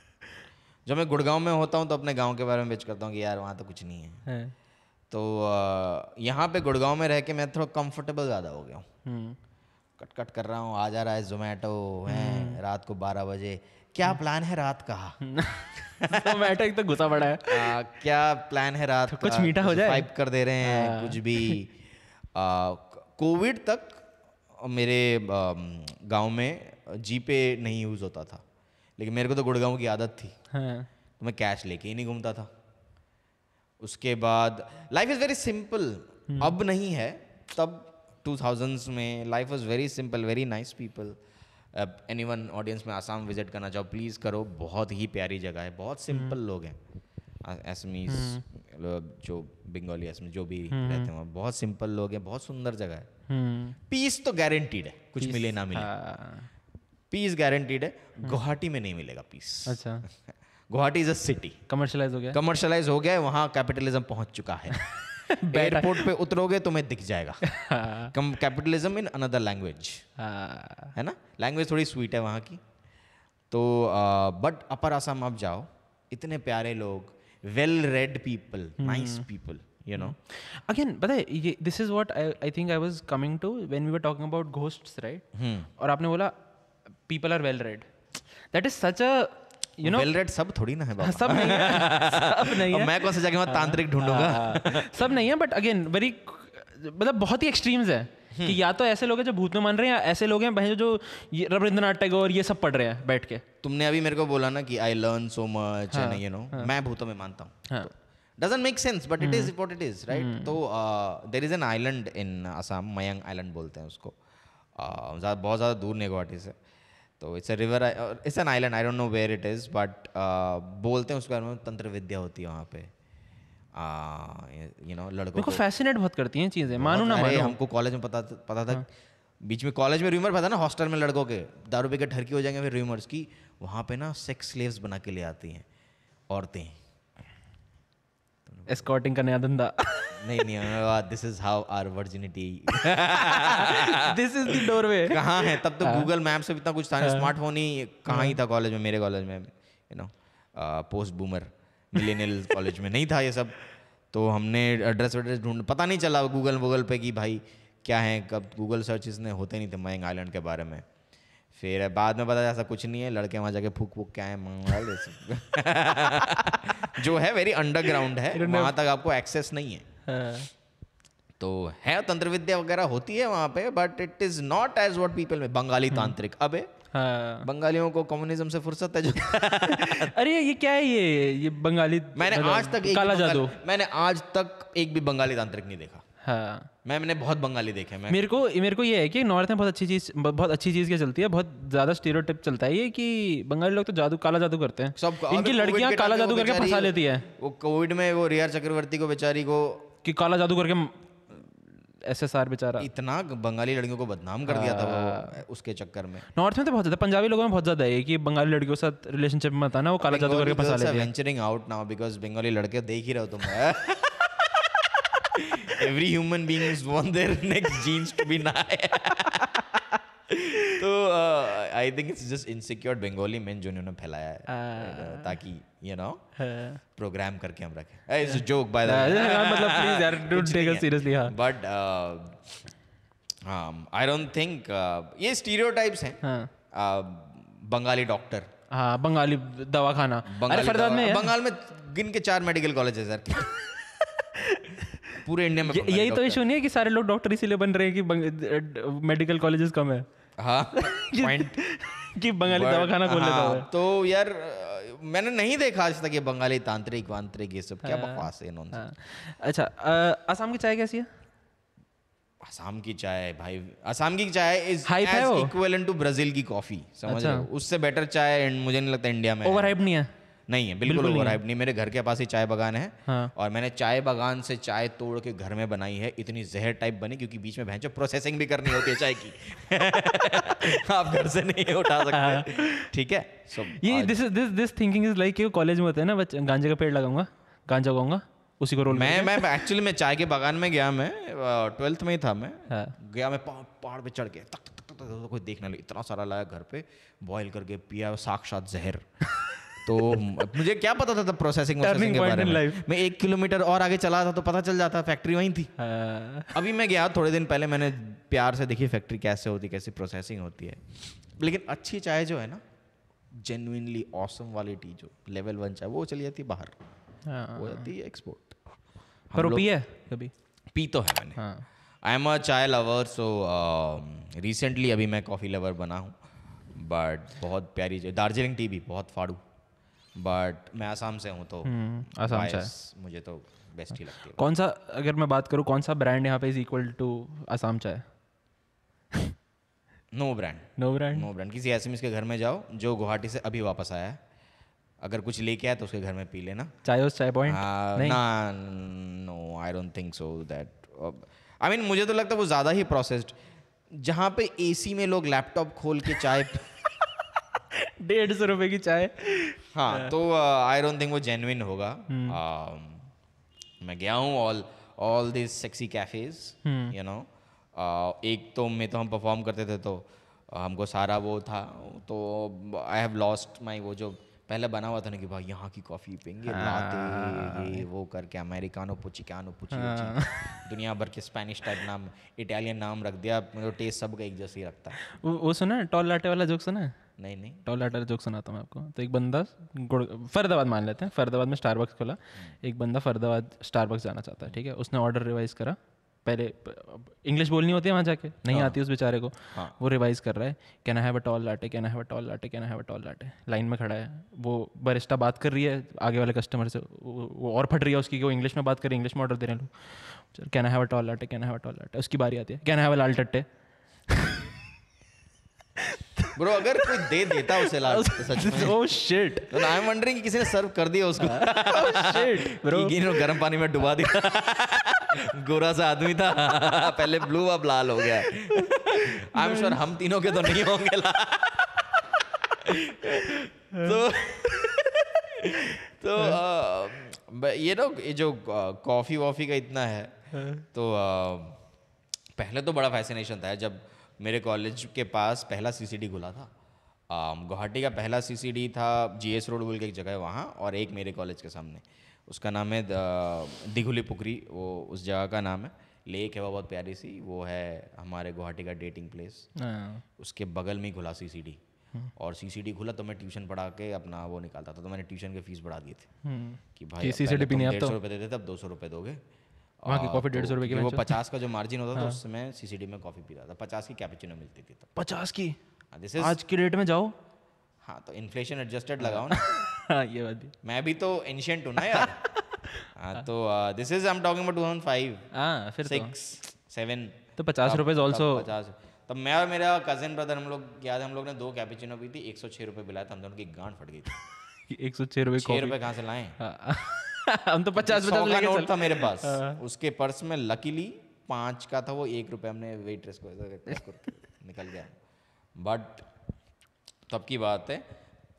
जब मैं गुड़गांव में होता हूँ तो अपने गांव के बारे में बिच करता हूँ कि यार वहाँ तो कुछ नहीं है, है. तो यहाँ पे गुड़गांव में रह के मैं थोड़ा कंफर्टेबल ज़्यादा हो गया हूँ हम्म। कट कट कर रहा हूँ आ जा रहा है जोमेटो है हम्म। रात को बारह बजे क्या प्लान है रात का तो बैठा एक तो घुसा पड़ा है आ, क्या प्लान है रात तो कुछ मीठा हो जाए टाइप कर दे रहे हैं हाँ। कुछ भी कोविड तक मेरे गांव में जी पे नहीं यूज़ होता था लेकिन मेरे को तो गुड़गांव की आदत थी हाँ। तो मैं कैश लेके ही नहीं घूमता था उसके बाद लाइफ इज़ वेरी सिंपल अब नहीं है तब टू थाउजेंड्स में life was very simple very nice people anyone audience में आसाम विजिट करना चाहो प्लीज़ करो बहुत ही प्यारी जगह है बहुत सिंपल हम्म। लोग हैं एसमीज हम्म। जो बंगाली एसमी जो भी हम्म। रहते हैं बहुत सिंपल लोग हैं बहुत सुंदर जगह है पीस तो गारंटीड है कुछ मिले ना मिले पीस हाँ। गारंटीड है गुवाहाटी में नहीं मिलेगा पीस अच्छा Guwahati is a city commercialise हो गया कमर्शलाइज हो गया है वहाँ कैपिटलिज्म पहुँच चुका है एयरपोर्ट पे उतरोगे तुम्हें दिख जाएगा हाँ। कम कैपिटलिज्म इन अनदर लैंग्वेज है ना लैंग्वेज थोड़ी स्वीट है वहाँ की तो बट अपर आसाम आप जाओ इतने प्यारे लोग well read people nice people you know again बताए ये this is what I think I was coming to when we were talking about ghost right और आपने बोला people are well read that is such a you know well read सब थोड़ी ना है बाबा हाँ, सब नहीं है सब नहीं है मैं कौन सा जाके वहाँ तांत्रिक ढूंढूंगा हाँ, सब नहीं है बट अगेन वेरी मतलब बहुत ही एक्सट्रीम्स है कि हम्म। या तो ऐसे लोग हैं जो भूत में मान रहे हैं या ऐसे लोग हैं भाई जो रविंद्रनाथ टैगोर ये सब पढ़ रहे हैं बैठ के तुमने अभी मेरे को बोला ना कि I learn so much and you know मैं भूतों में मानता हूँ doesn't make sense but it is what it is right तो there is an island in Assam Mayong island बोलते हैं उसको बहुत ज़्यादा दूर नहीं गुवाहाटी से तो it's a river it's an island I don't know where it is but बोलते हैं उसके बारे में तंत्र विद्या होती है वहाँ पे uh, यू नो लड़कों को फैसिनेट बहुत करती हैं चीज़ें मानो ना मानो हमको कॉलेज में पता पता था हाँ। बीच में कॉलेज में रूमर पता ना हॉस्टल में लड़कों के दारू पी के ठरकी हो जाएंगे फिर रूमर्स की वहाँ पे ना सेक्स स्लेव्स बना के ले आती हैं औरतें एस्कॉर्टिंग का नया धंधा नहीं नहीं this is how are virginity this is the doorway कहाँ है तब तो गूगल हाँ। मैप से इतना कुछ था स्मार्टफोन हाँ। ही कहाँ ही हाँ। था कॉलेज में मेरे कॉलेज में you know post boomer millennial college में नहीं था ये सब तो हमने एड्रेस वेड्रेस ढूंढ पता नहीं चला गूगल वूगल पे कि भाई क्या है कब गूगल सर्च इसने होते नहीं थे मैंग आइलैंड के बारे में फिर बाद में पता ऐसा कुछ नहीं है लड़के वहाँ जाके फूक फूक है आए मंगवाल जो है वेरी अंडरग्राउंड है वहाँ तक आपको एक्सेस नहीं है हाँ। तो है तंत्र विद्या वगैरह होती है वहां पे but it is not as what people में बंगाली हम्म। तांत्रिक अबे हाँ। बंगालियों को कम्युनिज्म से फुर्सत है जो अरे ये क्या है ये ये बंगाली मैंने मतलब आज तक एक काला जादू मैंने आज तक एक भी बंगाली तांत्रिक नहीं देखा हाँ मैं मैंने बहुत बंगाली देखे मैं मेरे को मेरे को ये है कि नॉर्थ में बहुत अच्छी चीज़ बहुत अच्छी चीज़ क्या चलती है बहुत ज़्यादा स्टीरो चलता है ये कि बंगाली लोग तो जादू काला जादू करते हैं सब इनकी लड़कियां काला जादू करके फंसा लेती है वो कोविड में वो रिया चक्रवर्ती को बेचारी को कि काला जादू करके एसएसआर बेचारा इतना बंगाली लड़कियों को बदनाम कर दिया था हाँ। उसके चक्कर में नॉर्थ में तो बहुत ज्यादा पंजाबी लोगों में बहुत ज्यादा है कि बंगाली लड़कियों के साथ रिलेशनशिप में था ना वो काला जादू करके फंसा लेते हैं venturing out now because Bengali लड़के देख ही रहे हो तुम every human being is one there next genes to be nice तो I think it's just insecure Bengali men जो उन्होंने फैलाया है uh, uh, ताकि यू नो प्रोग्राम करके हम रखें it's a joke by the मतलब प्लीज यार डोंट टेक इट सीरियसली हां but um I don't think ये स्टीरियोटाइप्स हैं हां uh, बंगाली डॉक्टर हाँ बंगाली दवाखाना अरे फरदाबाद में बंगाल में गिन के चार मेडिकल कॉलेज है सर पूरे इंडिया में यही तो इशू नहीं है कि सारे लोग डॉक्टर इसीलिए बन रहे हैं कि मेडिकल कॉलेजेस कम है हाँ पॉइंट कि बंगाली दवा खाना खोल लेता हाँ, है तो यार मैंने नहीं देखा आज तक ये बंगाली तांत्रिक वांत्रिक ये सब क्या हाँ, बकवास है इन्होंने हाँ। अच्छा असम की चाय कैसी है असम की चाय भाई असम की चाय is hype equivalent to Brazil की कॉफी समझ अच्छा। रहे हो उससे बेटर चाय मुझे नहीं लगता इंडिया में ओवर हाइप नहीं है नहीं है बिल्कुल ओवर हाइप नहीं मेरे घर के पास ही चाय बागान है हाँ। और मैंने चाय बागान से चाय तोड़ के घर में बनाई है इतनी जहर टाइप बनी क्योंकि बीच में भैंसो प्रोसेसिंग भी करनी होती है चाय की आप घर से नहीं उठा सकते हाँ। ठीक है सो ये this this this thinking is like college में होते हैं ना बच्चे गांजे का पेड़ लगाऊंगा गांजा उगाऊंगा उसी को रोल मैं मैं एक्चुअली मैं चाय के बागान में गया मैं ट्वेल्थ में ही था मैं हाँ। गया मैं पहाड़ पे चढ़ के कोई देखने लगे इतना सारा लाया घर पे बॉयल करके पिया साक्षात जहर तो मुझे क्या पता था प्रोसेसिंग के बारे में मैं एक किलोमीटर और आगे चला था तो पता चल जाता फैक्ट्री वहीं थी हाँ। अभी मैं गया थोड़े दिन पहले मैंने प्यार से देखी फैक्ट्री कैसे होती कैसे प्रोसेसिंग होती है लेकिन अच्छी चाय जो है ना जेनुनली ऑसम वाली टी जो लेवल वन चाय वो चली जाती बाहर हो हाँ। जाती है एक्सपोर्ट पर पी है कभी पी तो है मैंने आई एम अ चाय लवर सो रिसेंटली अभी मैं कॉफ़ी लवर बना हूँ बट बहुत प्यारी दार्जिलिंग टी भी बहुत फाड़ू बट मैं आसाम से हूँ तो हम्म, आसाम से मुझे तो बेस्ट ही लगती है कौन सा अगर मैं बात करूँ कौन सा ब्रांड यहाँ पे इज इक्वल टू आसाम चाय no brand no brand no brand किसी ऐसे में इसके घर में जाओ जो गुवाहाटी से अभी वापस आया है अगर कुछ लेके आया तो उसके घर में पी लेना चाय उस चाय पॉइंट हाँ, ना no I don't think so that I mean मुझे तो लगता है वो ज़्यादा ही प्रोसेस्ड जहाँ पे एसी में लोग लैपटॉप खोल के चाय डेढ़ सौ रुपए की चाय हाँ, हाँ। तो आई डोंट थिंक वो जेनुइन होगा हम्म। um, मैं गया हूँ all all this sexy cafes you know एक तो में तो हम परफॉर्म करते थे तो uh, हमको सारा वो था तो आई हैव लॉस्ट माई वो जो पहले बना हुआ था ना कि भाई यहाँ की कॉफ़ी पेंगे हाँ। ये वो करके अमेरिकानो पुचिकानो पुची दुनिया भर के स्पेनिश टाइप नाम इटालियन नाम रख दिया मतलब टेस्ट सब का एक जैसे ही रखता है वो सुना टॉल लाटे वाला जोक सुना है नहीं नहीं टॉल लाटर जोक सुनाता हूँ आपको तो एक बंदा गुड़ फरीदाबाद मान लेते हैं फरीदाबाद में स्टारबक्स खोला एक बंदा फरीदाबाद स्टारबक्स जाना चाहता है ठीक है उसने ऑर्डर रिवाइज करा पहले इंग्लिश बोलनी होती है वहाँ जाके नहीं हाँ, आती उस बेचारे को हाँ, वो रिवाइज कर रहा है can have a tall latte can have a tall latte can have a tall latte line में खड़ा है वो बरिश्ता बात कर रही है आगे वाले कस्टमर से वो और फट रही है उसकी कि वो इंग्लिश में बात कर रही है इंग्लिश में ऑर्डर दे रहे हैं लोग can have a tall latte can have a tall latte उसकी बारी आती है कैन हैव अ लाल टट्टे ब्रो अगर कोई दे देता उसे लाल सच में oh shit I am wondering किसी ने सर्व कर दिया उसको शिट ब्रो गिनो गर्म पानी में डुबा दिया गोरा सा आदमी था पहले ब्लू अब लाल हो गया आई एम श्योर हम तीनों के तो नहीं होंगे तो तो ये ना ये जो कॉफ़ी वॉफ़ी का इतना है तो पहले तो बड़ा फैसिनेशन था जब मेरे कॉलेज के पास पहला सीसीडी खुला था गुवाहाटी का पहला सीसीडी था जीएस रोड बोल के एक जगह है वहाँ और एक मेरे कॉलेज के सामने उसका नाम है दिघुली पुखरी वो उस जगह का नाम है लेक है वो बहुत प्यारी सी वो है हमारे गुवाहाटी का डेटिंग प्लेस हाँ। उसके बगल में ही खुला सीसीडी हम्म। और सीसीडी खुला तो मैं ट्यूशन पढ़ा के अपना वो निकालता था तो मैंने ट्यूशन के फीस बढ़ा दी थी हम्म। कि भाई सीसीडी नहीं सौ रुपये देते तब दो सौ रुपये दोगे वहाँ की कॉफ़ी डेढ़ सौ तो रुपये की वो पचास का जो मार्जिन होता था उसमें सी सी डी में कॉफ़ी पी रहा था पचास की कैपेचिनो मिलती थी पचास की दिस हाँ, आज की डेट में जाओ हाँ तो इन्फ्लेशन एडजस्टेड हाँ। लगाओ ना हाँ, ये बात भी मैं भी तो एंशियंट हूँ ना यार हाँ तो this is I am talking about two thousand five हाँ फिर सिक्स तो। सेवन तो पचास रुपये ऑल्सो पचास तो मैं और मेरा कजन ब्रदर हम लोग याद हम लोग ने दो कैपेचिनो पी थी एक सौ छः रुपये बिलाया था हम दोनों की गांड फट गई थी एक सौ छः रुपये छः रुपये कहाँ से लाएँ हम तो पचास पचास का नोट था मेरे पास हाँ। उसके पर्स में लकीली पाँच का था वो एक रुपये हमने वेट्रेस को निकल गया बट तब की बात है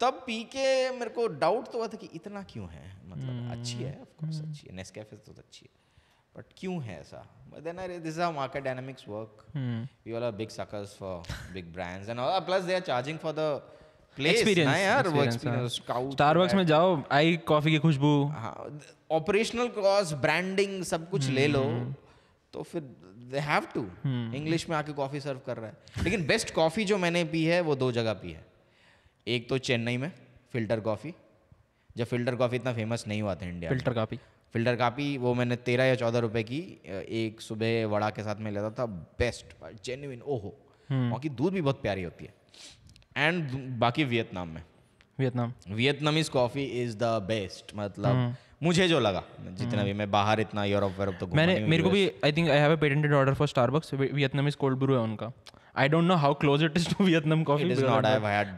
तब पी के मेरे को डाउट तो हुआ था कि इतना क्यों है मतलब hmm. अच्छी है ऑफ कोर्स hmm. अच्छी है नेस्कैफे तो अच्छी है बट क्यों है ऐसा but then this are market dynamics work we all are big suckers for big brands and plus they are charging for the Starbucks हाँ। में जाओ आई कॉफी की खुशबू ऑपरेशनल कॉस्ट ब्रांडिंग सब कुछ ले लो हम्म। तो फिर दे हैव टू इंग्लिश में आके कॉफी सर्व कर रहा है लेकिन बेस्ट कॉफी जो मैंने पी है वो दो जगह पी है एक तो चेन्नई में फिल्टर कॉफी जब फिल्टर कॉफी इतना फेमस नहीं हुआ था India filter coffee filter coffee वो मैंने तेरह या चौदह रुपए की एक सुबह वड़ा के साथ में लेता था बेस्ट जेन्यून ओहो हम्म। वहाँ की दूध भी बहुत प्यारी होती है एंड बाकी वियतनाम में Vietnam Vietnamese coffee is the best मतलब हम्म। मुझे जो लगा जितना hmm. भी मैं बाहर इतना यूरोप यूरोप तो मैंने मेरे को भी I think I have a patented order for Starbucks Vietnamese cold brew है उनका I don't know how close it is to Vietnam coffee it is not I have had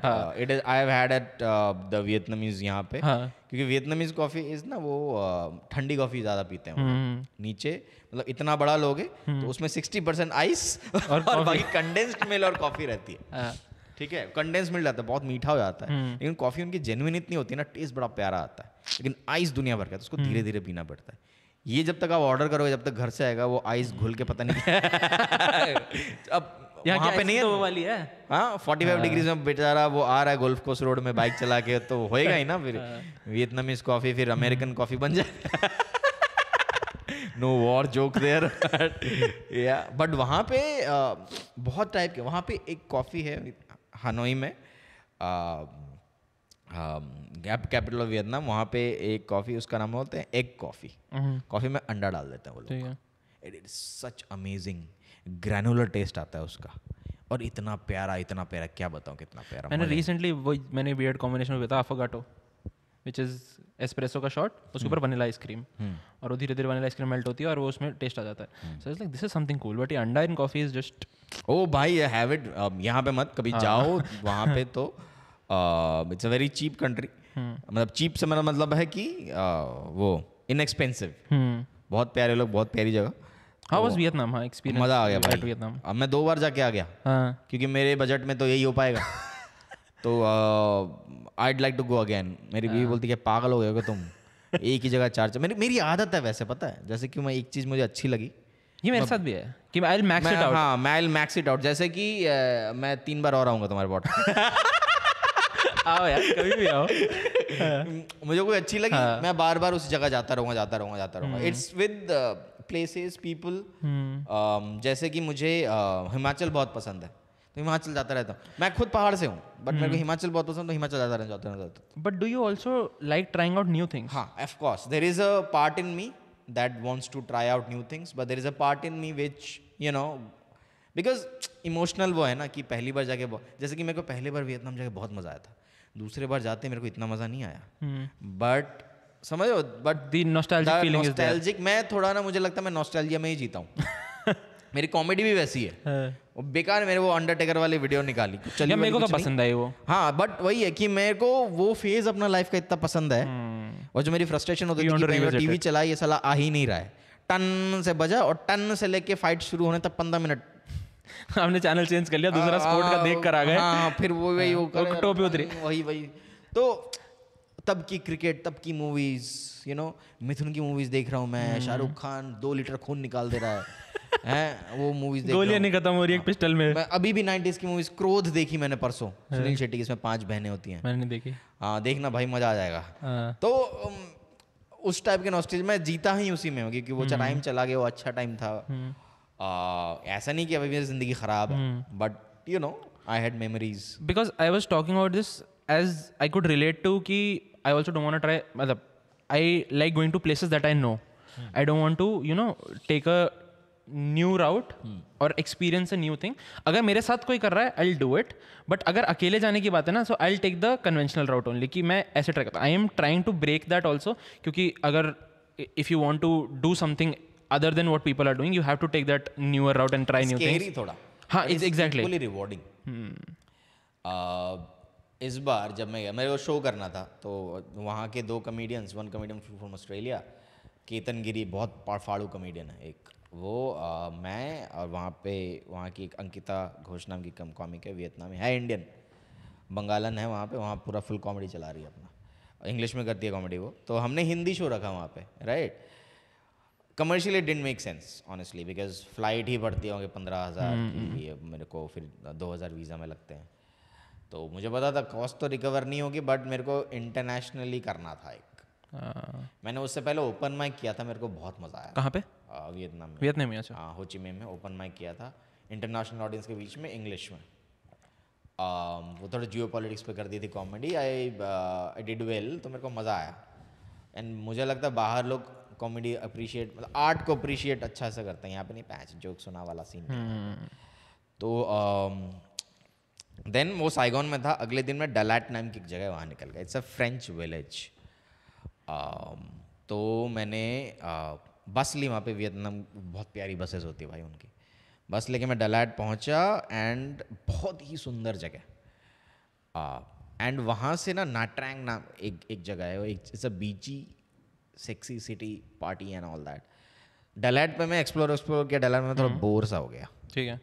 it is I have had at the Vietnamese यहां यहाँ पे. हाँ. क्योंकि Vietnamese coffee is ना वो uh, ठंडी कॉफी ज्यादा पीते हैं hmm. नीचे मतलब इतना बड़ा लोगे hmm. तो उसमें 60 आइस और, और बाकी कंडेंस्ड मिल्क और कॉफी रहती है. हां ठीक है कंडेंस मिल जाता है बहुत मीठा हो जाता है हम्म। लेकिन कॉफ़ी उनकी जेनुइन इतनी होती है ना टेस्ट बड़ा प्यारा आता है लेकिन आइस दुनिया भर का तो उसको हम्म। धीरे धीरे पीना पड़ता है ये जब तक आप ऑर्डर करोगे जब तक घर से आएगा वो आइस घुल के पता नहीं अब वहाँ पे नहीं है वाली है हाँ फोर्टी फाइव डिग्रीज में बेचारा वो आ रहा है गोल्फ कोस्ट रोड में बाइक चला के तो होएगा ही ना फिर वियतनामीज हाँ। कॉफ़ी फिर अमेरिकन हम्म। कॉफ़ी बन जाए no war joke there yeah but वहाँ पे बहुत टाइप के वहाँ पे एक कॉफ़ी है हनोई में गैप कैपिटल ऑफ वियतनाम वहाँ पे एक कॉफ़ी उसका नाम होता है एग कॉफ़ी कॉफ़ी में अंडा डाल देते हैं वो लोग it is such amazing granular taste आता है उसका और इतना प्यारा इतना प्यारा क्या बताऊँ कितना प्यारा मैंने रिसेंटली वो मैंने बियर्ड कॉम्बिनेशन में बताया अफोगाटो विच इज़ एस्प्रेसो का शॉट उसके ऊपर वनीला hmm. Ice cream hmm. और वो धीरे धीरे वनीला आइसक्रीम मेल्ट होती है और वो उसमें टेस्ट आ जाता है so it's like this is something cool but ये अंडा इन कॉफी इज जस्ट ओ भाई हैव इट यहाँ पे मत कभी हाँ। जाओ वहाँ पे तो it's a very cheap country मतलब चीप से मेरा मतलब है कि वो इनएक्सपेंसिव hmm. बहुत प्यारे लोग बहुत प्यारी जगह हाँ बस वियतनाम तो हाँ एक्सपीरियंस मज़ा आ गया भाई वियतनाम अब मैं दो बार जाके आ गया हां क्योंकि मेरे बजट में तो यही हो पाएगा तो I'd like to go again मेरी बीवी हाँ। बोलती है पागल हो गए हो तुम एक ही जगह चार मेरी मेरी आदत है वैसे पता है जैसे कि मैं एक चीज़ मुझे अच्छी लगी ये मेरे साथ भी है कि आई मैक्स इट आउट हाँ मैं आई मैक्स इट आउट जैसे कि uh, मैं तीन बार और आऊंगा तुम्हारे पॉट आओ यार कभी भी आओ मुझे कोई अच्छी लगी हाँ. मैं बार बार उस जगह जाता रहूंगा जाता रहूंगा जाता रहूंगा इट्स विद प्लेसेस पीपल जैसे कि मुझे uh, हिमाचल बहुत पसंद है तो हिमाचल जाता रहता हूँ मैं खुद पहाड़ से हूँ बट मेरे को हम्म। हिमाचल बहुत पसंद तो हिमाचल जाता रहता जाता रहता but do you also like trying out new things हाँ of course there is a part in me that wants to try out new things but there is a part in me which you know because emotional वो है ना कि पहली बार जाके जैसे कि मेरे को पहली बार वियतनाम जाके बहुत मज़ा आया था दूसरे बार जाते मेरे को इतना मज़ा नहीं आया बट हम्म। समझ हो बट दी नॉस्टैल्जिक फीलिंग मैं थोड़ा ना मुझे लगता है मैं नॉस्टैल्जिया में ही जीता हूँ मेरी कॉमेडी भी वैसी है हाँ। बेकार मेरे वो अंडरटेकर वाली वीडियो निकाली तो चलिए मेरे को तो पसंद आई वो हाँ बट वही है कि मेरे को वो फेज अपना लाइफ का इतना पसंद है हम्म। और जो मेरी फ्रस्ट्रेशन होती थी टीवी चलाई ये सलाह आ ही नहीं रहा है टन से बजा और टन से लेके फाइट शुरू होने तक पंद्रह मिनट हमने चैनल चेंज कर लिया दूसरा स्पोर्ट का देख कर आ गए हाँ, फिर वो वही टोपी हाँ, उतरी वही वही तो तब की क्रिकेट तब की मूवीज यू नो मिथुन की मूवीज देख रहा हूँ मैं हम्म। शाहरुख खान दो लीटर खून निकाल दे रहा है हैं वो मूवीज गोलियां नहीं खत्म हो रही है हाँ। पिस्टल में मैं अभी भी 90s की मूवीज क्रोध देखी मैंने परसों हाँ। सुनील शेट्टी की इसमें पांच बहनें होती हैं मैंने देखी हाँ देखना भाई मजा आ जाएगा हाँ। तो उस टाइप के नॉस्टेज मैं जीता ही उसी में क्योंकि वो टाइम अच्छा हम्म। चला गया वो अच्छा टाइम था हम्म। ऐसा नहीं कि अभी मेरी जिंदगी खराब है but you know I had memories because I was talking about this as I could relate to कि आई ऑल्सो डोंट ट्राई मतलब I like going to places that I know I don't want to you know take a new route और experience a new thing अगर मेरे साथ कोई कर रहा है आई डू इट बट अगर अकेले जाने की बात है ना so I take the conventional route only कि मैं ऐसे ट्राई करता I am trying to break that also क्योंकि अगर if you want to do something other than what people are doing you have to take that newer route and try new thing थोड़ा हाँ is exactly rewarding इस बार जब मैं मेरे को show करना था तो वहाँ के दो comedians one comedian from Australia Ketan Giri बहुत पाड़फाड़ू कमेडियन है एक वो आ, मैं और वहाँ पे वहाँ की एक अंकिता घोष नाम की कम कॉमिक है वियतनामी है इंडियन बंगालन है वहाँ पे वहाँ पूरा फुल कॉमेडी चला रही है अपना इंग्लिश में करती है कॉमेडी वो तो हमने हिंदी शो रखा वहाँ पे right commercially did make sense honestly because flight ही बढ़ती होंगे पंद्रह हज़ार हम्म, की हम्म। मेरे को फिर दो हज़ार वीज़ा में लगते हैं तो मुझे पता था कॉस्ट तो रिकवर नहीं होगी बट मेरे को इंटरनेशनली करना था एक हाँ। मैंने उससे पहले ओपन माइक किया था मेरे को बहुत मज़ा आया कहाँ पे वियतनाम में वियतनाम में अच्छा हाँ होचिमिन में ओपन माइक किया था इंटरनेशनल ऑडियंस के बीच में इंग्लिश में आ, um, वो थोड़ा जियो पॉलिटिक्स पर कर दी थी comedy I I did well तो मेरे को मज़ा आया एंड मुझे लगता है बाहर लोग कॉमेडी अप्रिशिएट मतलब आर्ट को अप्रिशिएट अच्छा से करते हैं यहाँ पे नहीं पैच जोक सुना वाला सीन हम्म। तो देन um, वो साइगोन में था अगले दिन मैं डलैट नाम की एक जगह वहाँ निकल गया इट्स अ फ्रेंच विलेज तो मैंने uh, बस ली वहाँ पे वियतनाम बहुत प्यारी बसेस होती है भाई उनकी बस लेके मैं डलैट पहुँचा एंड बहुत ही सुंदर जगह एंड वहाँ से ना नाट्रैंग नाम एक एक जगह है एक it's a beachy sexy city party and all that Dalat पे मैं एक्सप्लोर एक्सप्लोर किया डलैट में थोड़ा हम्म। बोर सा हो गया ठीक है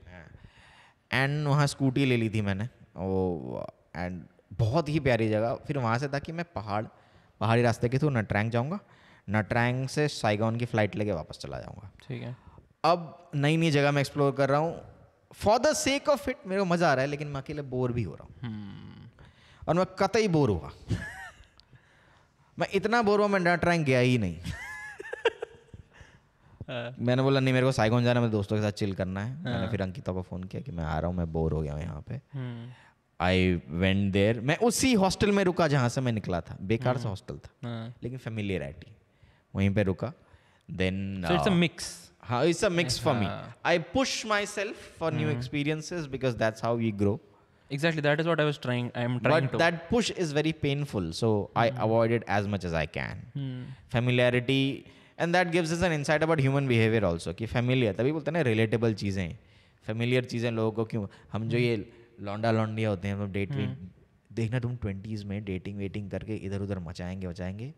एंड हाँ। वहाँ स्कूटी ले ली थी मैंने वो एंड बहुत ही प्यारी जगह फिर वहाँ से था कि मैं पहाड़ पहाड़ी रास्ते के थ्रू नट्रैंग जाऊँगा नटरैंग से साइगॉन की फ़्लाइट लेके वापस चला जाऊंगा ठीक है अब नई नई जगह मैं एक्सप्लोर कर रहा हूँ for the sake of it मेरे को मज़ा आ रहा है लेकिन मैं अकेले बोर भी हो रहा हूँ हम्म। और मैं कतई बोर हुआ मैं इतना बोर हुआ मैं नटरैंग गया ही नहीं हाँ। मैंने बोला नहीं मेरे को साइगोन जाना मेरे दोस्तों के साथ चिल करना है हाँ। मैंने फिर अंकिता को फ़ोन किया कि मैं आ रहा हूँ मैं बोर हो गया हूँ यहाँ पे आई वेंट देर मैं उसी हॉस्टल में रुका जहाँ से मैं निकला था बेकार सा हॉस्टल हम्म। था हाँ। लेकिन फेमिलियरिटी वहीं पे रुका देन इट्स अ मिक्स हाँ it's a mix for me I push myself for new experiences because that's how we grow exactly that is what i was trying i am trying but to. that push is very painful so mm. i hmm. avoid it as much as i can mm. familiarity and that gives is an insight about human behaviour also कि familiar तभी बोलते हैं ना relatable चीज़ें familiar चीज़ें लोगों को क्यों हम जो hmm. ये लौंडा लौंडिया होते हैं हम डेट hmm. देखना तुम ट्वेंटीज़ में डेटिंग वेटिंग करके इधर उधर मचाएंगे मचाएंगे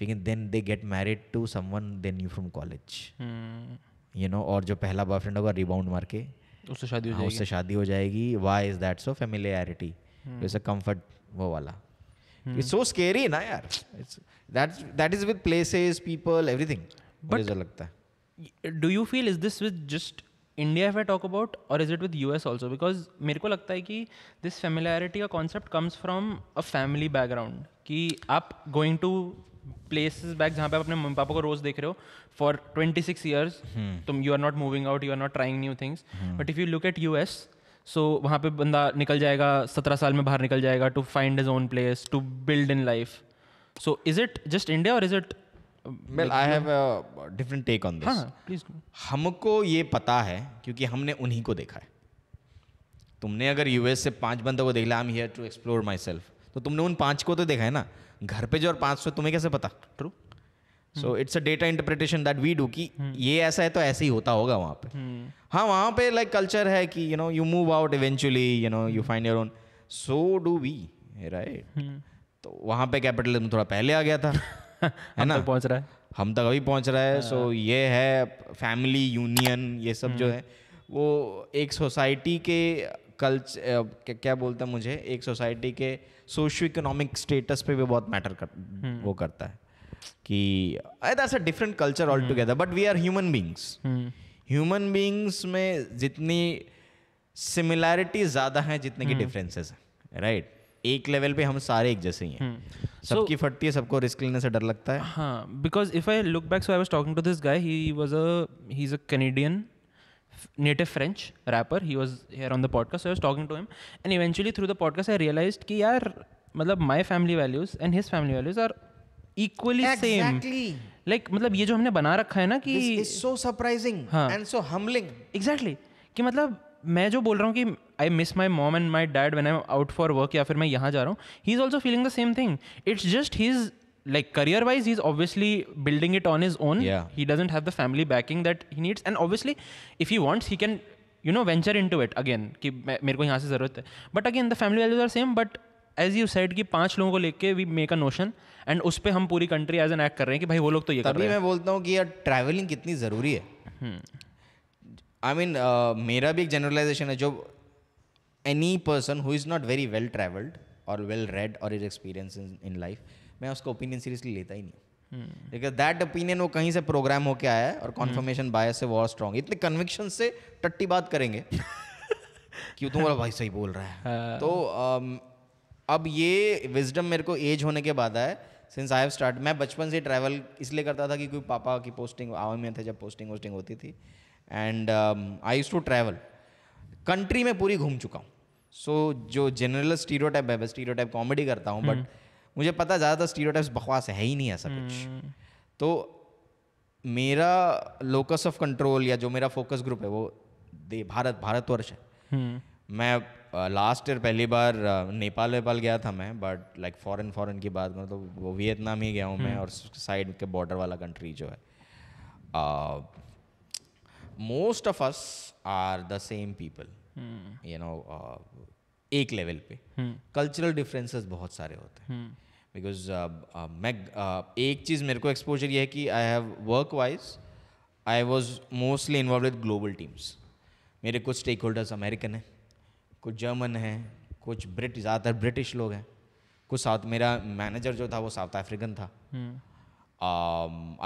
लेकिन then they get married to someone they knew from college you know और जो पहला बॉयफ्रेंड होगा रिबाउंड मार के उससे शादी हो हाँ, उससे शादी हो जाएगी why is that so familiarity जैसे कंफर्ट वो वाला इट्स सो स्केरी ना यार it's that that is with places people everything but लगता है do you feel is this with just India if I talk about और is it with U S also because मेरे को लगता है कि दिस फेमिलैरिटी का concept comes from a family background कि आप गोइंग टू प्लेसेस बैक जहाँ पे आप अपने मम्मी पापा को रोज देख रहे हो फॉर ट्वेंटी सिक्स ईयर्स तुम you are not moving out you are not trying new things but if you look at U S so वहाँ पे बंदा निकल जाएगा सत्रह साल में बाहर निकल जाएगा to find is own place to build in life so is it just India और is it well I have different take on this please हमको ये पता है क्योंकि हमने उन्हीं को देखा है तुमने अगर यूएस से पांच बंदों को देख लिया I am here to explore myself तो तुमने उन पांच को तो देखा है ना घर पे जो और पाँच सौ तुम्हें कैसे पता true so it's a data interpretation that we do कि hmm. ये ऐसा है तो ऐसे ही होता होगा वहाँ पे hmm. हाँ वहाँ पे लाइक कल्चर है कि you know you move out eventually you know you find your own so do we right तो वहाँ पे कैपिटलिज्म थोड़ा पहले आ गया था है ना पहुँच रहा है हम तक अभी पहुँच रहा है सो हाँ। so, ये है फैमिली यूनियन ये सब जो hmm. है वो एक सोसाइटी के कल्च क्या बोलते हैं मुझे एक सोसाइटी के सोशो इकोनॉमिक स्टेटस पे भी बहुत मैटर कर hmm. वो करता है कि that's a different culture altogether but we are human beings human beings में जितनी सिमिलैरिटी ज़्यादा हैं जितने hmm. की डिफरेंसेस हम्म। हैं राइट एक लेवल पे हम सारे एक जैसे ही हैं hmm. सबकी so, फटती है सबको रिस्क लेने से डर लगता है हाँ because if I look back so I was talking to this guy he was a a Canadian native French rapper he was here on the podcast I was talking to him and eventually through the podcast I realize कि यार मतलब my family values and his family values are equally same like मतलब ये जो हमने बना रखा है ना कि so surprising and so हमलिंग exactly कि मतलब मैं जो बोल रहा हूँ कि I miss my mom and my dad when I am out for work या फिर मैं यहाँ जा रहा हूँ he is also feeling the same thing it's just he's like career wise he's obviously building it on his own yeah he doesn't have the family backing that he needs and obviously if he wants he can you know venture into it again ki mere ko yahan se zarurat hai but again the family values are same but as you said ki panch logon ko leke we make a notion and us pe hum country as an act kar rahe hain ki bhai wo log to ye kar rahe hain tabhi main bolta traveling kitni zaruri hai hmm. i mean uh, mera bhi generalization hai jo any person who is not very well traveled or well read or is experienced in life मैं उसका opinion seriously लेता ही नहीं लेकिन that opinion वो कहीं से programme होके आया है और कॉन्फर्मेशन हम्म। बायस से वो और स्ट्रांग इतने कन्विक्शन से टट्टी बात करेंगे क्यों तुम बोला भाई सही बोल रहा है हाँ। तो अब ये विजडम मेरे को एज होने के बाद आया सिंस आई हैव स्टार्ट मैं बचपन से ट्रैवल इसलिए करता था कि क्योंकि पापा की पोस्टिंग आवे में थे जब पोस्टिंग वोस्टिंग होती थी and I use to travel country में पूरी घूम चुका हूँ सो so, जो जनरल स्टीरियो टाइप है स्टीरियो टाइप कॉमेडी करता हूँ बट hmm. हम्म। मुझे पता ज़्यादातर स्टीरियोटाइप्स बकवास है ही नहीं ऐसा कुछ हम्म। तो मेरा लोकस ऑफ कंट्रोल या जो मेरा फोकस ग्रुप है वो दे भारत भारतवर्ष है हम्म। मैं लास्ट ईयर पहली बार नेपाल वेपाल गया था मैं बट लाइक फॉरेन फॉरेन की बात करूँ तो वो वियतनाम ही गया हूँ मैं हम्म। और साइड के बॉर्डर वाला कंट्री जो है most of us are the same people you know एक लेवल पे कल्चरल हम्म। डिफरेंसेस बहुत सारे होते हैं बिकॉज हम्म। uh, uh, मैं uh, एक चीज़ मेरे को एक्सपोजर ये है कि I have work wise I was mostly involve with global teams मेरे कुछ स्टेक होल्डर्स अमेरिकन हैं कुछ जर्मन हैं कुछ ब्रिटिश ज़्यादातर ब्रिटिश लोग हैं कुछ साउथ मेरा मैनेजर जो था वो साउथ अफ्रीकन था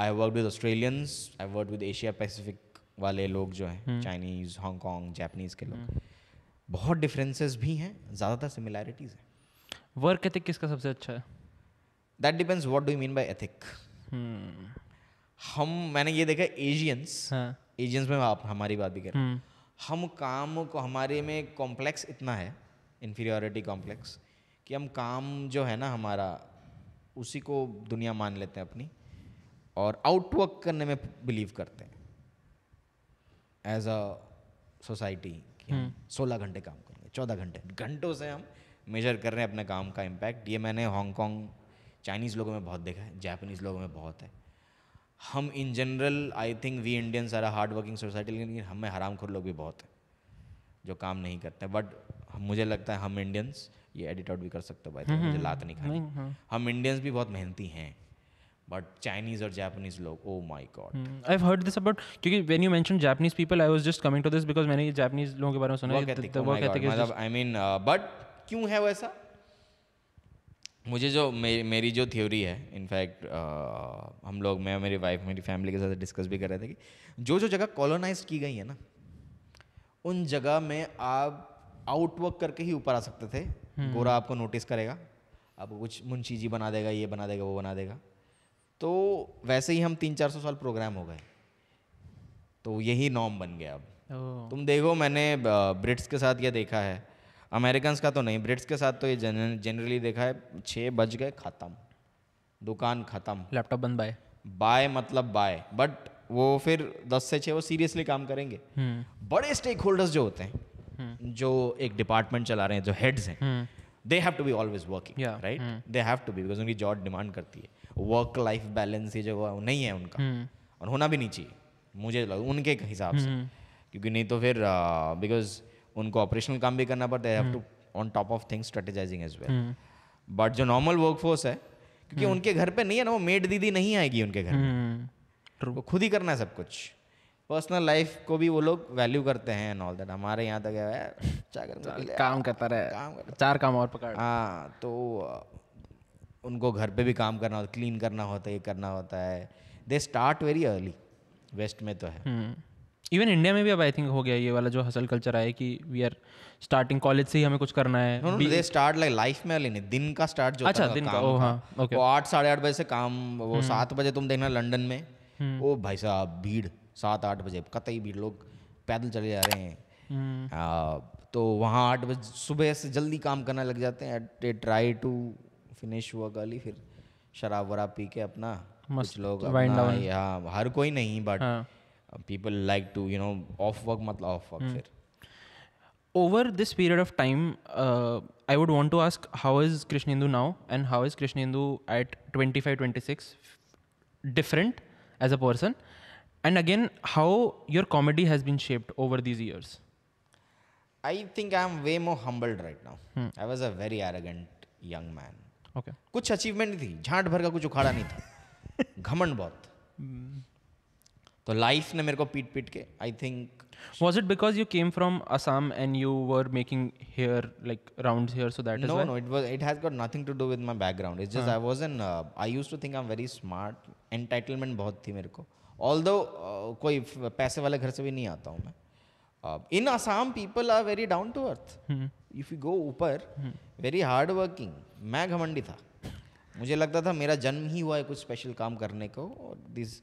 I work with Australians I work with Asia Pacific वाले लोग जो हैं चाइनीज़ हांगकॉन्ग जैपनीज के लोग हम्म। बहुत डिफरेंसेस भी हैं ज़्यादातर सिमिलैरिटीज़ हैं वर्क एथिक किसका सबसे अच्छा है that depends what do mean by ethic हम मैंने ये देखा एजियंस एजियंस हाँ। में आप हमारी बात भी कर hmm. हम काम को हमारे में कॉम्प्लेक्स इतना है इन्फीरियोरिटी कॉम्प्लेक्स कि हम काम जो है ना हमारा उसी को दुनिया मान लेते हैं अपनी और आउटवर्क करने में बिलीव करते हैं एज अ सोसाइटी कि हम हम्म। सोलह घंटे काम करेंगे चौदह घंटे घंटों से हम मेजर कर रहे हैं अपने काम का इम्पैक्ट ये मैंने हांगकॉन्ग चाइनीज़ लोगों में बहुत देखा है जापानीज़ लोगों में बहुत है हम in general I think we Indians are hard working society लेकिन हमें हराम खुर लोग भी बहुत हैं जो काम नहीं करते बट मुझे लगता है हम इंडियंस ये एडिट आउट भी कर सकते हो भाई हम्म, मुझे हम्म। लात नहीं खानी हाँ। हम इंडियंस भी बहुत मेहनती हैं बट चाइनीज और Japanese लोग oh my god I I've heard this about क्योंकि when you mentioned Japanese people I was just coming to this because मैंने ये Japanese लोगों के बारे में सुना है तो वो oh मतलब I mean uh, क्यों है वैसा मुझे जो मे, मेरी जो थ्योरी है इनफैक्ट uh, हम लोग मैं मेरी वाइफ मेरी फैमिली के साथ डिस्कस भी कर रहे थे कि जो जो जगह कॉलोनाइज की गई है ना उन जगह में आप आउटवर्क करके ही ऊपर आ सकते थे hmm. गोरा आपको नोटिस करेगा आपको कुछ मुंशी जी बना देगा ये बना देगा वो बना देगा तो वैसे ही हम तीन चार सौ साल प्रोग्राम हो गए तो यही नॉर्म बन गया अब तुम देखो मैंने ब्रिट्स के साथ ये देखा है अमेरिकन का तो नहीं ब्रिट्स के साथ तो ये जनरली देखा है छः बज गए ख़त्म दुकान ख़त्म लैपटॉप बंद बाय बाय मतलब बाय बट वो फिर दस से छः वो सीरियसली काम करेंगे हम्म। बड़े स्टेक होल्डर्स जो होते हैं हम्म। जो एक डिपार्टमेंट चला रहे हैं जो हेड्स हैं they have to be always working right they have to be because उनकी जॉब डिमांड करती है वर्क लाइफ बैलेंस ये जो नहीं है उनका हम्म। और होना भी नहीं चाहिए मुझे लग, उनके हिसाब से हम्म। क्योंकि नहीं तो फिर बिकॉज उनको ऑपरेशनल काम भी करना पड़ता है to on top of things strategizing as well but जो नॉर्मल वर्कफोर्स है क्योंकि हम्म। उनके घर पे नहीं है ना वो मेड दीदी नहीं आएगी उनके घर में वो खुद ही करना है सब कुछ पर्सनल लाइफ को भी वो लोग वैल्यू करते हैं एंड ऑल दैट हमारे यहाँ तक है काम करता रहे काम करता चार काम और पकड़ हाँ तो उनको घर पे भी काम करना होता क्लीन करना होता है ये करना होता है they start very early west में तो है इवन hmm. इंडिया में भी अब आई थिंक हो गया ये वाला जो हसल कल्चर आया कि वी आर स्टार्टिंग कॉलेज से ही हमें कुछ करना है दे स्टार्ट लाइक लाइफ में अर्ली नहीं दिन का स्टार्ट जो अच्छा दिन का ओ हाँ ओके वो आठ साढ़े आठ बजे से काम वो hmm. सात बजे तुम देखना लंदन में हम्म। ओ भाई साहब भीड़ सात आठ बजे कतई भीड़ लोग पैदल चले जा रहे हैं हम्म। हाँ, तो वहाँ आठ बजे सुबह से जल्दी काम करना लग जाते हैं ट्राई टू फिनिश हुआ गाली फिर शराब वराब पी के अपना कुछ लोग हर कोई नहीं but people like to you know of work मतलब ऑफ वर्क हम्म। फिर over this period of time I would want to ask how is Krishnendu now and how is Krishnendu at twenty five twenty six different as a person and again how your comedy has been shaped over these years I think I am way more humbled right now I was a very arrogant young man okay. कुछ achievement थी झांट भर का कुछ उखाड़ा नहीं था घमंड बहुत hmm. तो लाइफ ने मेरे को पीट पीट के I think was it because you came from Assam and you were making hair like round hair so that no no it was it has got nothing to do with my background it's just I was an I used to think I am very smart entitlement बहुत थी मेरे को all दो uh, कोई पैसे वाले घर से भी नहीं आता हूँ मैं in Assam people are very down to earth if you go ऊपर वेरी हार्ड वर्किंग मैं घमंडी था मुझे लगता था मेरा जन्म ही हुआ है कुछ स्पेशल काम करने को और दिस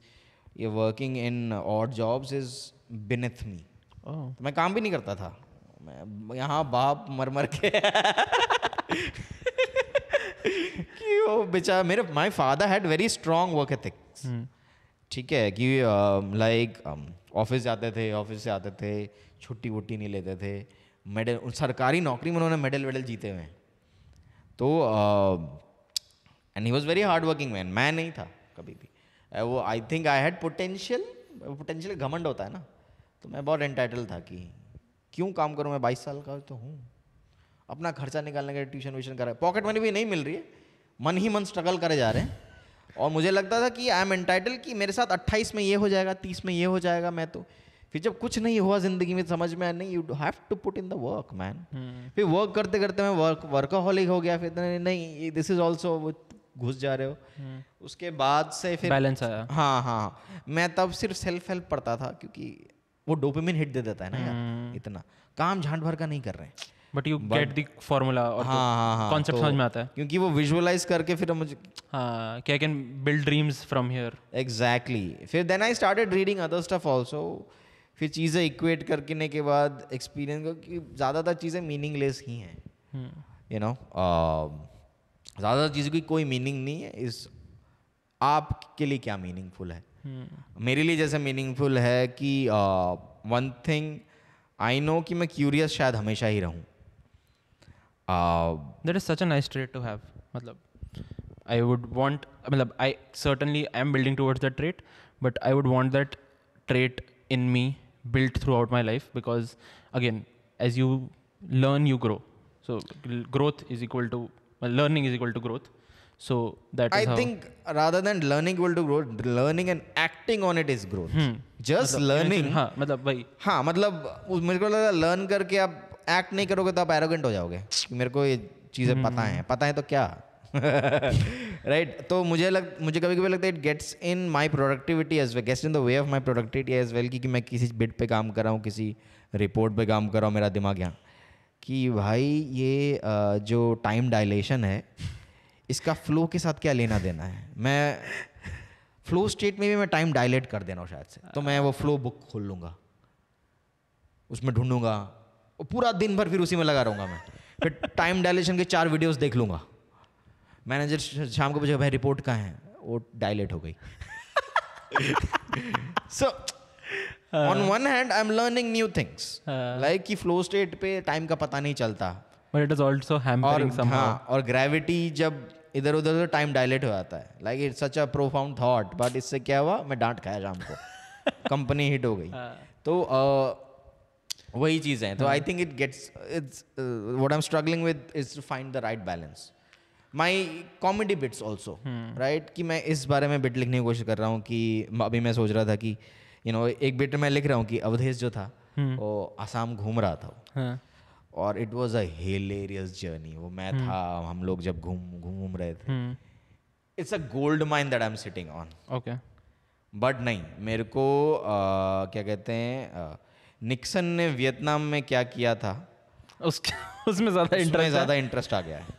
ये working in odd jobs is beneath me तो मैं काम भी नहीं करता था मैं यहाँ बाप मर मर के कि बेचारा मेरे my father had very strong work ethics ठीक है कि लाइक um, ऑफिस um, जाते थे ऑफिस से आते थे छुट्टी वुट्टी नहीं लेते थे मेडल सरकारी नौकरी में उन्होंने मेडल वेडल जीते हुए हैं तो and he was very hard working man मैं नहीं था कभी भी uh, वो I think I had potential potential घमंड होता है ना तो मैं बहुत एंटाइटल था कि क्यों काम करूँ मैं बाईस साल का तो हूँ अपना खर्चा निकालने का ट्यूशन व्यूशन करा पॉकेट मनी भी नहीं मिल रही है मन ही मन स्ट्रगल करे जा रहे हैं और मुझे लगता था कि आई एम एंटाइटल कि मेरे साथ 28 में ये हो जाएगा 30 में ये हो जाएगा मैं तो फिर जब कुछ नहीं हुआ जिंदगी में समझ में आया नहीं you have to put in the work man फिर वर्क करते करते मैं वर्क वर्काहोलिक हो गया फिर तो नहीं दिस इज ऑल्सो घुस जा रहे हो hmm. उसके बाद से फिर बैलेंस आया हाँ, हाँ हाँ मैं तब सिर्फ सेल्फ हेल्प पढ़ता था क्योंकि वो डोपामिन हिट दे देता है ना hmm. यार हम्म। इतना काम झांट भर का नहीं कर रहे हैं but you get the formula और कॉन्सेप्ट हाँ, तो हाँ, तो समझ में आता है क्योंकि वो विजुअलाइज करके फिर मुझे हाँ कि can build dreams from here exactly फिर then I started reading other stuff also फिर चीज़ें इक्वेट करने के बाद एक्सपीरियंस क्योंकि ज़्यादातर चीज़ें मीनिंगलेस ही हैं यू hmm. नो um, ज़्यादातर चीज़ों की कोई मीनिंग नहीं है इस आपके लिए क्या मीनिंगफुल है hmm. मेरे लिए जैसे मीनिंगफुल है कि वन थिंग आई नो कि मैं क्यूरियस शायद हमेशा ही रहूँ that is such a nice trait to have मतलब आई वुड वांट मतलब I certainly I am building towards that trait but I would want that trait in me built throughout my life because again as you learn you grow so growth is equal to well, learning is equal to growth so that I think rather than learning equal to growth, learning and acting on it is growth. Hmm. Just मतलब learning. हाँ मतलब भाई हाँ मतलब मेरे को लगा learn करके आप एक्ट नहीं करोगे तो आप एरोगेंट हो जाओगे मेरे को ये चीज़ें पता हैं पता है तो क्या राइट तो मुझे लग मुझे कभी कभी लगता है it gets in my productivity as well gets in the way of my productivity as well कि मैं किसी बिट पे काम कर रहा हूँ किसी रिपोर्ट पे काम कर रहा हूँ मेरा दिमाग यहाँ कि भाई ये जो टाइम डायलेशन है इसका फ्लो के साथ क्या लेना देना है मैं फ्लो स्टेट में भी मैं टाइम डायलेट कर देना हूँ शायद से तो मैं वो फ्लो बुक खोल लूँगा उसमें ढूंढूंगा पूरा दिन भर फिर उसी में लगा रहूँगा मैं फिर टाइम डायलेशन के चार वीडियोस देख लूँगा मैनेजर शाम को पूछा भाई रिपोर्ट कहाँ है वो डायलेट हो गई so on one hand I am learning new things like कि फ्लो स्टेट पे टाइम का पता नहीं चलता बट इट इज ऑल्सो और ग्रेविटी हाँ, जब इधर उधर तो टाइम डायलेट हो जाता है like it's such a profound thought but इससे क्या हुआ मैं डांट खाया शाम को कंपनी हिट हो गई हाँ। तो वही चीज़ है तो I think it gets it's what I am struggling with is to find the right balance my comedy bits also right कि मैं इस बारे में बिट लिखने की कोशिश कर रहा हूँ कि अभी मैं सोच रहा था कि यू you नो know, एक बिट मैं लिख रहा हूँ कि अवधेश जो था hmm. वो आसाम घूम रहा था हाँ। और it was a hilarious journey वो मैं hmm. था हम लोग जब घूम घूम रहे थे it's a gold mine that I am sitting on okay but नहीं मेरे को आ, क्या कहते हैं निक्सन ने वियतनाम में क्या किया था उसके उसमें ज़्यादा इंटरेस्ट ज़्यादा इंटरेस्ट आ गया है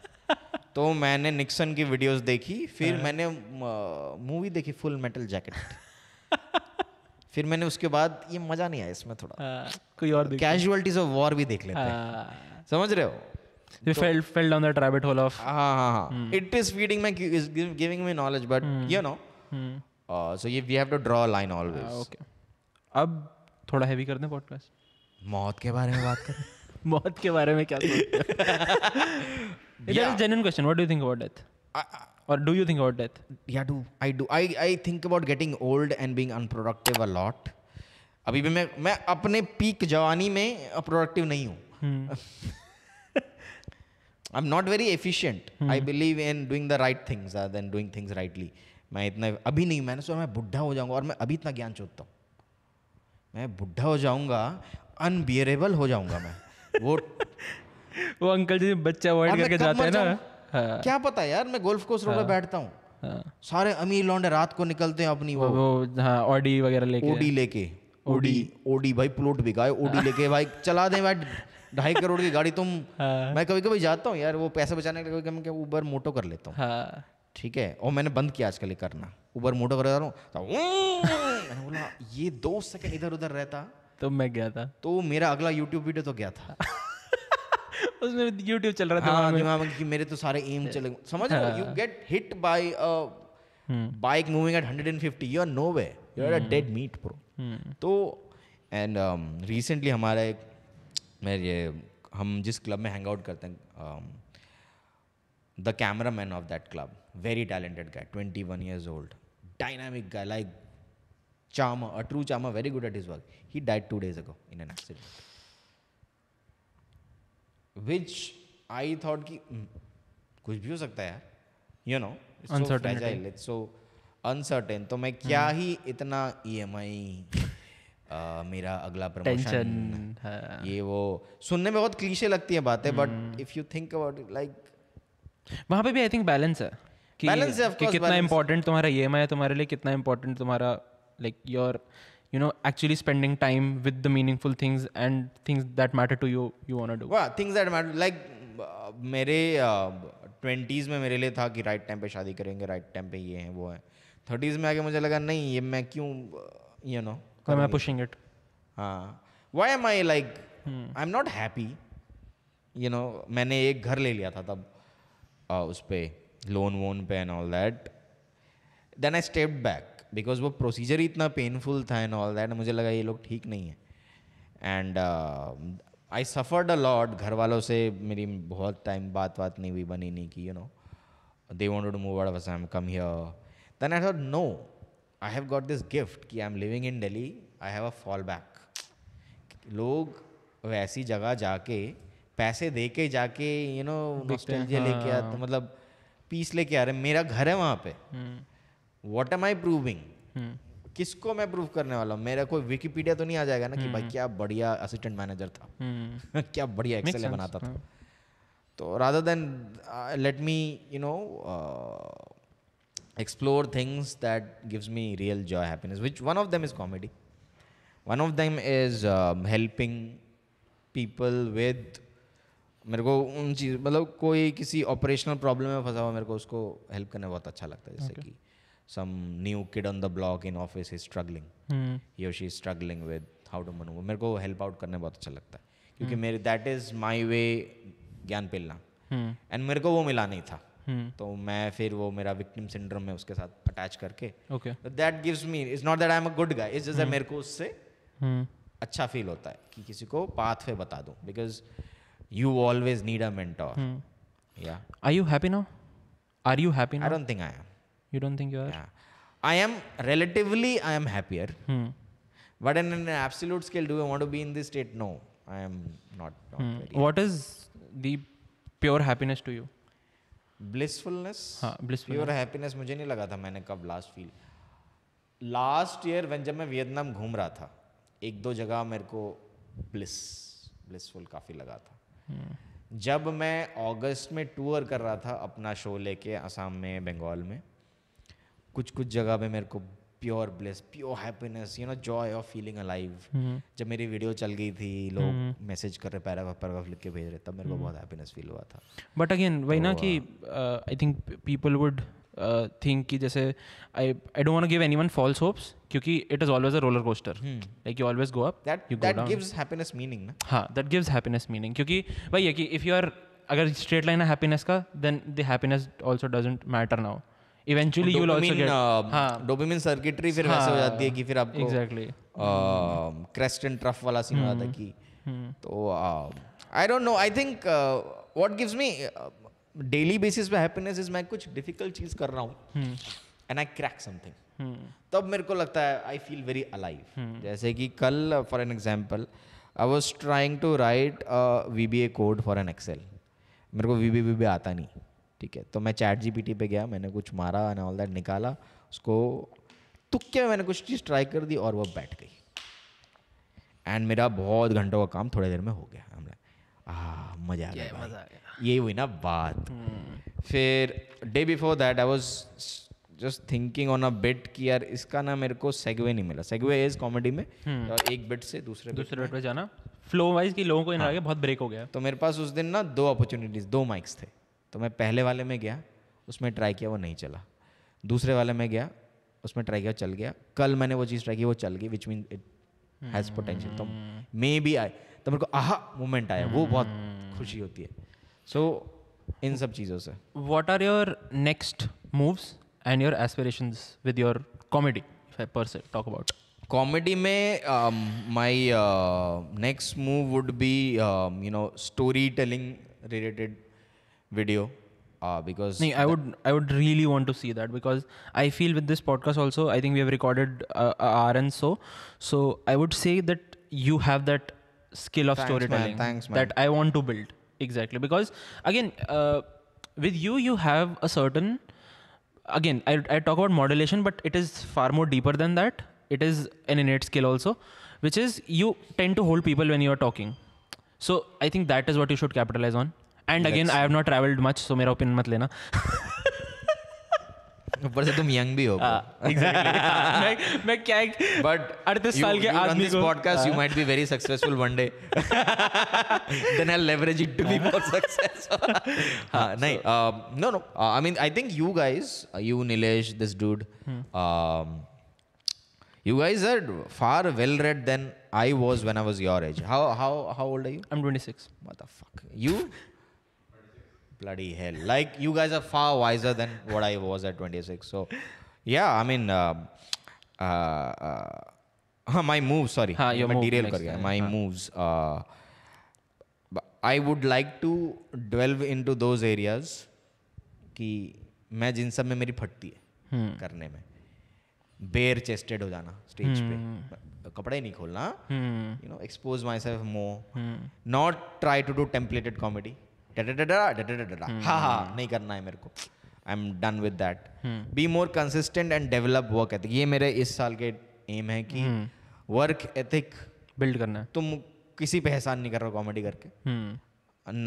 तो मैंने निक्सन की वीडियोस देखी फिर मैंने मूवी देखी फुल मेटल जैकेट फिर मैंने उसके बाद ये मजा नहीं आया इसमें थोड़ा आ, कोई और कैजुअलिटीज ऑफ वॉर भी देख लेते हैं समझ रहे हो You so, fell fell down that rabbit hole of हाँ हाँ हाँ hmm. it is feeding my is giving me knowledge but hmm. you know hmm. uh, so you, we have to draw a line always uh, okay अब थोड़ा heavy कर दें podcast मौत के बारे में बात करें मौत के बारे में क्या yeah. that is genuine question what do you think about death I, I, or do you think about death yeah do i do i i think about getting old and being unproductive a lot अभी भी मैं मैं अपने peak जवानी में productive नहीं हूँ I am not very efficient I believe in doing the right things then doing things rightly मैं इतना अभी नहीं मैंने सोचा मैं बुढ़ा हो जाऊंगा और मैं अभी इतना ज्ञान चोतता हूँ मैं बुढ़ा हो जाऊंगा अनबियरेबल हो जाऊंगा मैं वो वो अंकल जी बच्चा अवॉइड करके जाते हैं ना हाँ। क्या पता यार मैं गोल्फ कोर्स रोड पे हाँ। बैठता हूँ हाँ। सारे अमीर लौंडे रात को निकलते हैं अपनी वो, वो हाँ ओडी वगैरह लेके ओडी लेके ओडी ओडी भाई प्लॉट बिकाए ओडी हाँ। लेके भाई चला दे भाई ढाई करोड़ की गाड़ी तुम हाँ। मैं कभी कभी जाता हूँ यार वो पैसे बचाने के लिए कभी कभी ऊबर मोटो कर लेता हूँ हाँ। ठीक है और मैंने बंद किया आजकल करना ऊबर मोटो कर रहा हूँ बोला ये दो सेकंड इधर उधर रहता तो मैं गया था तो मेरा अगला यूट्यूब वीडियो तो गया था उसमें YouTube चल रहा था हाँ, दिमाग में कि मेरे तो सारे एम चले समझ रहे हो you get hit by a bike moving at 150 you are no way you are a dead meat bro तो एंड रिसेंटली um, हमारा एक मेरे हम जिस क्लब में हैंग आउट करते हैं the camera man of that club very talented guy twenty one years old dynamic guy like चामा अ ट्रू चामा very good at is work he died two days ago in an accident which I thought कि हम्म, कुछ भी हो सकता है you know uncertain so uncertain तो मैं क्या hmm. ही इतना ई एम आई मेरा अगला प्रमोशन हाँ. ये वो सुनने में बहुत क्लीशे लगती है बातें but if you think about like वहाँ पे भी आई थिंक बैलेंस है कि, balance है, कि course, कितना इंपॉर्टेंट तुम्हारा ई एम आई है तुम्हारे लिए कितना इंपॉर्टेंट तुम्हारा like like, your you know actually spending time with the meaningful things and things that matter to you you want to do well things that matter like uh, मेरे twenties uh, में मेरे लिए था कि right time पे शादी करेंगे right time पे ये हैं वो है थर्टीज़ में आके मुझे लगा नहीं ये मैं क्यों you know I pushing it हाँ why am I like I am not happy you know मैंने एक घर ले लिया था तब uh, उस पर लोन वोन पे and all that then I step back because वो प्रोसीजर ही इतना पेनफुल था एंड ऑल दैट मुझे लगा ये लोग ठीक नहीं है and I suffered a lot घर वालों से मेरी बहुत टाइम बात बात नहीं हुई बनी नहीं की you know they want to move out of I come here then I thought no I have got this gift कि I am living in Delhi I have a fallback लोग वैसी जगह जाके पैसे दे के जाके यू नो लेके आते हाँ। मतलब पीस लेके आ रहे मेरा घर है वहाँ पे hmm. What am I proving किसको मैं प्रूव करने वाला हूँ मेरा कोई विकीपीडिया तो नहीं आ जाएगा ना कि भाई hmm. क्या बढ़िया असिस्टेंट मैनेजर था hmm. क्या बढ़िया एक्सेल बनाता था hmm. तो rather than let me you know explore things that gives me real joy happiness which one of them is comedy one of them is helping people with मेरे को उन चीज मतलब कोई किसी ऑपरेशनल प्रॉब्लम में फंसा हुआ मेरे को उसको हेल्प करने बहुत अच्छा लगता है जैसे okay. कि some new kid on the block in office is struggling hmm. he or she is struggling with how to maneuver मेरे को help out करने बहुत अच्छा लगता है क्योंकि hmm. मेरे दैट इज माई वे ज्ञान पिलना एंड hmm. मेरे को वो मिला नहीं था hmm. तो मैं फिर वो मेरा विक्टिम सिंड्रोम है उसके साथ अटैच करके that gives me is not that I am a good guy is just मेरे को उससे अच्छा फील होता है कि किसी को पाथ पे बता दूं because you always need a mentor या are you happy now are you happy I don't think I am You don't think you are? Yeah. I am relatively I am happier. Hmm. But in an absolute scale, do I want to be in this state? No, I am not. not hmm. very What happy. is the pure happiness to you? blissfulness blissfulness pure happiness मुझे नहीं लगा था मैंने कब last feel last year one जब मैं Vietnam घूम रहा था एक दो जगह मेरे को ब्लिस ब्लिसफुल काफ़ी लगा था जब मैं अगस्त में टूर कर रहा था अपना शो लेके असम में बंगाल में कुछ कुछ जगह पे मेरे को pure bless pure happiness you know joy of feeling alive जब मेरी वीडियो चल गई थी लोग मैसेज हम्म। कर रहे पैराग्राफ पैराग्राफ लिख के भेज रहे तब मेरे को हम्म। बहुत हैप्पीनेस फील हुआ था बट अगेन वही ना तो, कि I think people would think कि जैसे I I don't want give anyone false hopes क्योंकि it is always a roller coaster like you always go up that that gives happiness meaning ना हां that gives happiness meaning क्योंकि भाई है कि if you are अगर straight line है happiness का then the happiness also doesn't matter now eventually you also get हां डोपामिन सर्किटरी फिर वैसे हो हाँ। जाती है कि फिर आपको एग्जैक्टली क्रेस्ट एंड ट्रफ वाला सीन आता है हम्म। कि हम्म। तो I don't know I think what gives me daily basis पे हैप्पीनेस इज मैं कुछ डिफिकल्ट चीज कर रहा हूं एंड आई क्रैक समथिंग तब मेरे को लगता है आई फील वेरी अलाइव जैसे कि कल for an example I was trying to write a VBA code for an Excel मेरे को वीबीए बी आता नहीं ठीक है तो मैं चैट जी पे गया मैंने कुछ मारा एंड ऑल दैट निकाला उसको तुक्के में मैंने कुछ चीज़ ट्राई कर दी और वो बैठ गई एंड मेरा बहुत घंटों का काम थोड़ी देर में हो गया हमने मज़ा आ गया यही हुई ना बात hmm. फिर day before that I was just thinking on a bit कि यार इसका ना मेरे को सेगवे नहीं मिला सेगवे इज कॉमेडी में hmm. और एक बिट से दूसरे दूसरे बिट पे जाना फ्लो वाइज की लोगों को हाँ. बहुत ब्रेक हो गया तो मेरे पास उस दिन ना दो अपॉर्चुनिटीज दो माइक्स थे तो मैं पहले वाले में गया उसमें ट्राई किया वो नहीं चला दूसरे वाले में गया उसमें ट्राई किया चल गया कल मैंने वो चीज़ ट्राई की वो चल गई which mean it has potential तो मे बी आए तो मेरे को आहा मोमेंट आया वो बहुत हम्म। खुशी होती है सो so, इन सब चीज़ों से what are your next moves and your aspiration with your comedy talk about comedy में my next move would be you know story telling related video uh, because nee, I would I would really want to see that because I feel with this podcast also I think we have recorded uh, and so so I would say that you have that skill of thanks, storytelling man, thanks, man. that I want to build exactly because again uh, with you you have a certain again I, I talk about modulation but it is far more deeper than that it is an innate skill also which is you tend to hold people when you are talking so I think that is what you should capitalize on and again I have not travelled much so मेरा opinion मत लेना ऊपर से तुम young भी हो exactly हाँ, मैं क्या बट अड़तीस साल के आदमी this podcast you might be very successful one day then I leverage it to be more success हां नहीं no no I mean I think you guys you Nilesh this dude You guys are far well read than I was when I was your age. How how how old are you? I'm 26. Motherfucker. You bloody hell like you guys are far wiser than what i was at 26 so yeah i mean uh, uh, uh, my moves sorry हाँ, your move derail kar gaya. my Haan. moves uh, i would like to delve into those areas कि मैं जिन सब में मेरी फटती है करने में bare chested हो जाना स्टेज hmm. पे कपड़े नहीं खोलना you know expose myself मो not try to do templated comedy Hmm. नहीं करना है मेरे को I am done with that be more consistent and develop work ethic ये मेरे इस साल के एम है कि वर्क एथिक बिल्ड करना है तुम किसी पे एहसान नहीं कर रहे हो कॉमेडी करके hmm.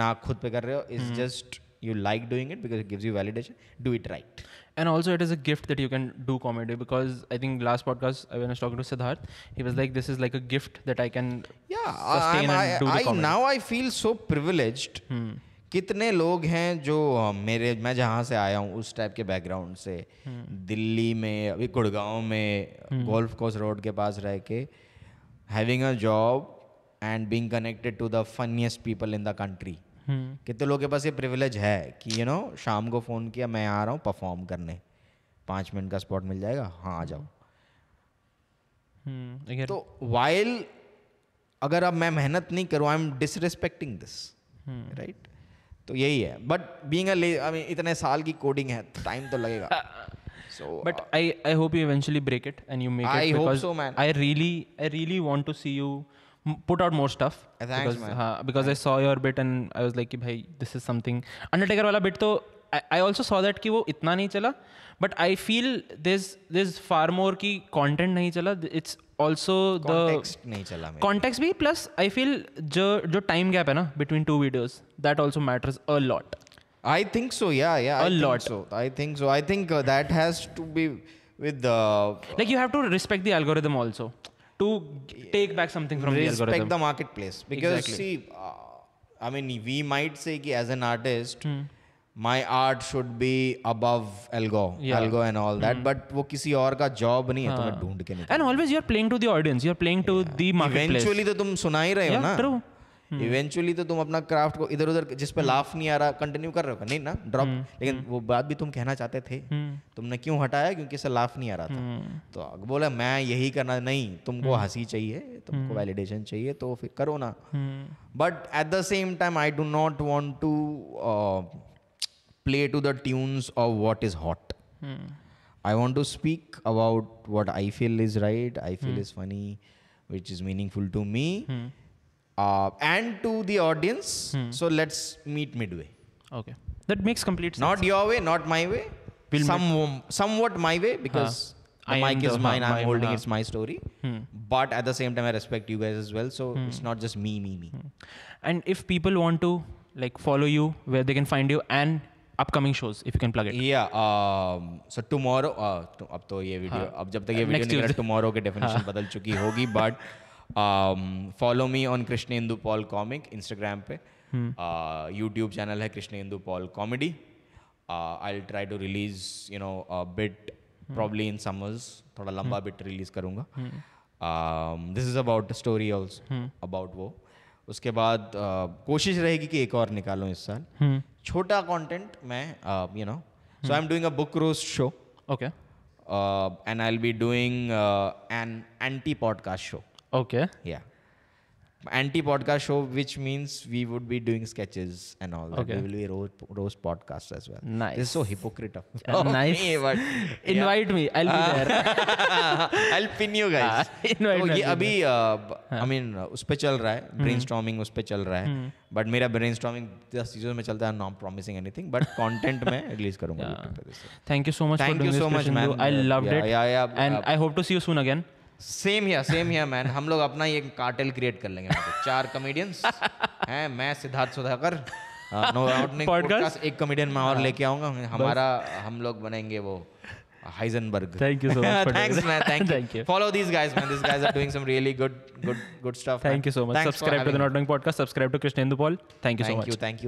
ना खुद पे कर रहे हो is just you like doing it because gives you validation do it right and also it is a gift that you can do comedy because I think last podcast I was talking to Siddharth he was like this is like a gift that I can yeah I now I feel so privileged कितने लोग हैं जो मेरे मैं जहाँ से आया हूँ उस टाइप के बैकग्राउंड से हम्म। दिल्ली में अभी गुड़गांव में गोल्फ कोर्स रोड के पास रह के having a job and being connected to the funniest people in the country कितने लोगों के पास ये प्रिविलेज है कि यू you नो know, शाम को फ़ोन किया मैं आ रहा हूँ परफॉर्म करने पाँच मिनट का स्पॉट मिल जाएगा हाँ आ जाओ hmm. तो वाइल अगर अब मैं मेहनत नहीं करूँ I am disrespecting this right तो यही है बट बींग इतने साल की कोडिंग है टाइम तो लगेगा so but uh, i i hope you eventually break it and you make I it because hope so, man. i really i really want to see you put out more stuff Thanks, because man. Uh, because Thanks. i saw your bit and i was like bhai this is something undertaker wala bit to I, I also saw that कि वो इतना नहीं चला but I feel this this far more की content नहीं चला it's also the नहीं चला कॉन्टेक्स्ट भी प्लस आई फील जो जो टाइम गैप है ना between two videos that also matters a lot I think so yeah yeah a lot so I think so I think that has to be with the like you have to respect the algorithm also to take back something from respect the algorithm the marketplace because exactly. see uh, i mean we might say ki as an artist hmm. My art should be above algo algo and all that but वो किसी और का job नहीं है तुम्हें तो हाँ. ढूंढ के and always you are playing to the audience you are playing to the market eventually तो तुम सुना ही रहे हो ना ट्रू इवेंचुअली hmm. तो तुम अपना क्राफ्ट को इधर उधर जिस पे लाफ hmm. नहीं आ रहा कंटिन्यू कर रहे हो नहीं ना ड्रॉप hmm. लेकिन वो बात भी तुम कहना चाहते थे तुमने क्यों हटाया क्योंकि इससे लाफ नहीं आ रहा था तो बोला मैं यही करना नहीं तुमको हंसी चाहिए तुमको वैलिडेशन चाहिए तो फिर करो ना but at the same time I do not want to play to the tunes of what is hot. Hmm. I want to speak about what I feel is right, I feel hmm. is funny, which is meaningful to me hmm. uh, and to the audience. Hmm. So let's meet midway. Okay. That makes complete sense. Not your way, not my way. We'll Some, somewhat my way because huh. the I mic is the, mine, I'm holding, it's my story. Hmm. But at the same time, I respect you guys as well. So hmm. it's not just me, me, me. And if people want to like follow you, where they can find you and upcoming shows if you can plug it yeah so tomorrow अब तो ये video हाँ। अब जब तक ये video नहीं tomorrow के डेफिनेशन हाँ। बदल चुकी होगी but follow me on Krishnendu Paul comic Instagram पे यूट्यूब hmm. चैनल uh, है Krishnendu Paul comedy I try to release you know bit probably in summers थोड़ा hmm. लंबा बिट रिलीज करूँगा this is about story also about वो उसके बाद uh, कोशिश रहेगी कि एक और निकालूं इस साल hmm. छोटा कंटेंट मैं you know so I am doing a book roast show okay and I will be doing an anti podcast show okay yeah anti podcast show which means we would be doing sketches and all that we will be roast podcast as well nice this so hypocrite of nice invite me I will be there I will pin you guys invite me अभी I mean उस पे चल रहा है brainstorming उस पे चल रहा है बट मेरा ब्रेनस्टॉर्मिंग दिस सीजन में चलता है not promising anything but content मैं रिलीज करूंगा thank you so much for doing this thank you so much I loved it and I hope to see you soon again same ही same ही man हम लोग अपना ही एक cartel create कर लेंगे मतलब चार कॉमेडियंस हैं मैं सिद्धार्थ सुधाकर नो डाउट नहीं पॉडकास्ट एक कॉमेडियन मैं और हाँ। लेके आऊंगा हमारा हम लोग बनेंगे वो Heisenberg thank you so much thanks man thank you follow this guys man this guys are doing some really good good good stuff thank you so much subscribe to the not doing podcast subscribe to Krishnendu Paul thank you so much thank you thank you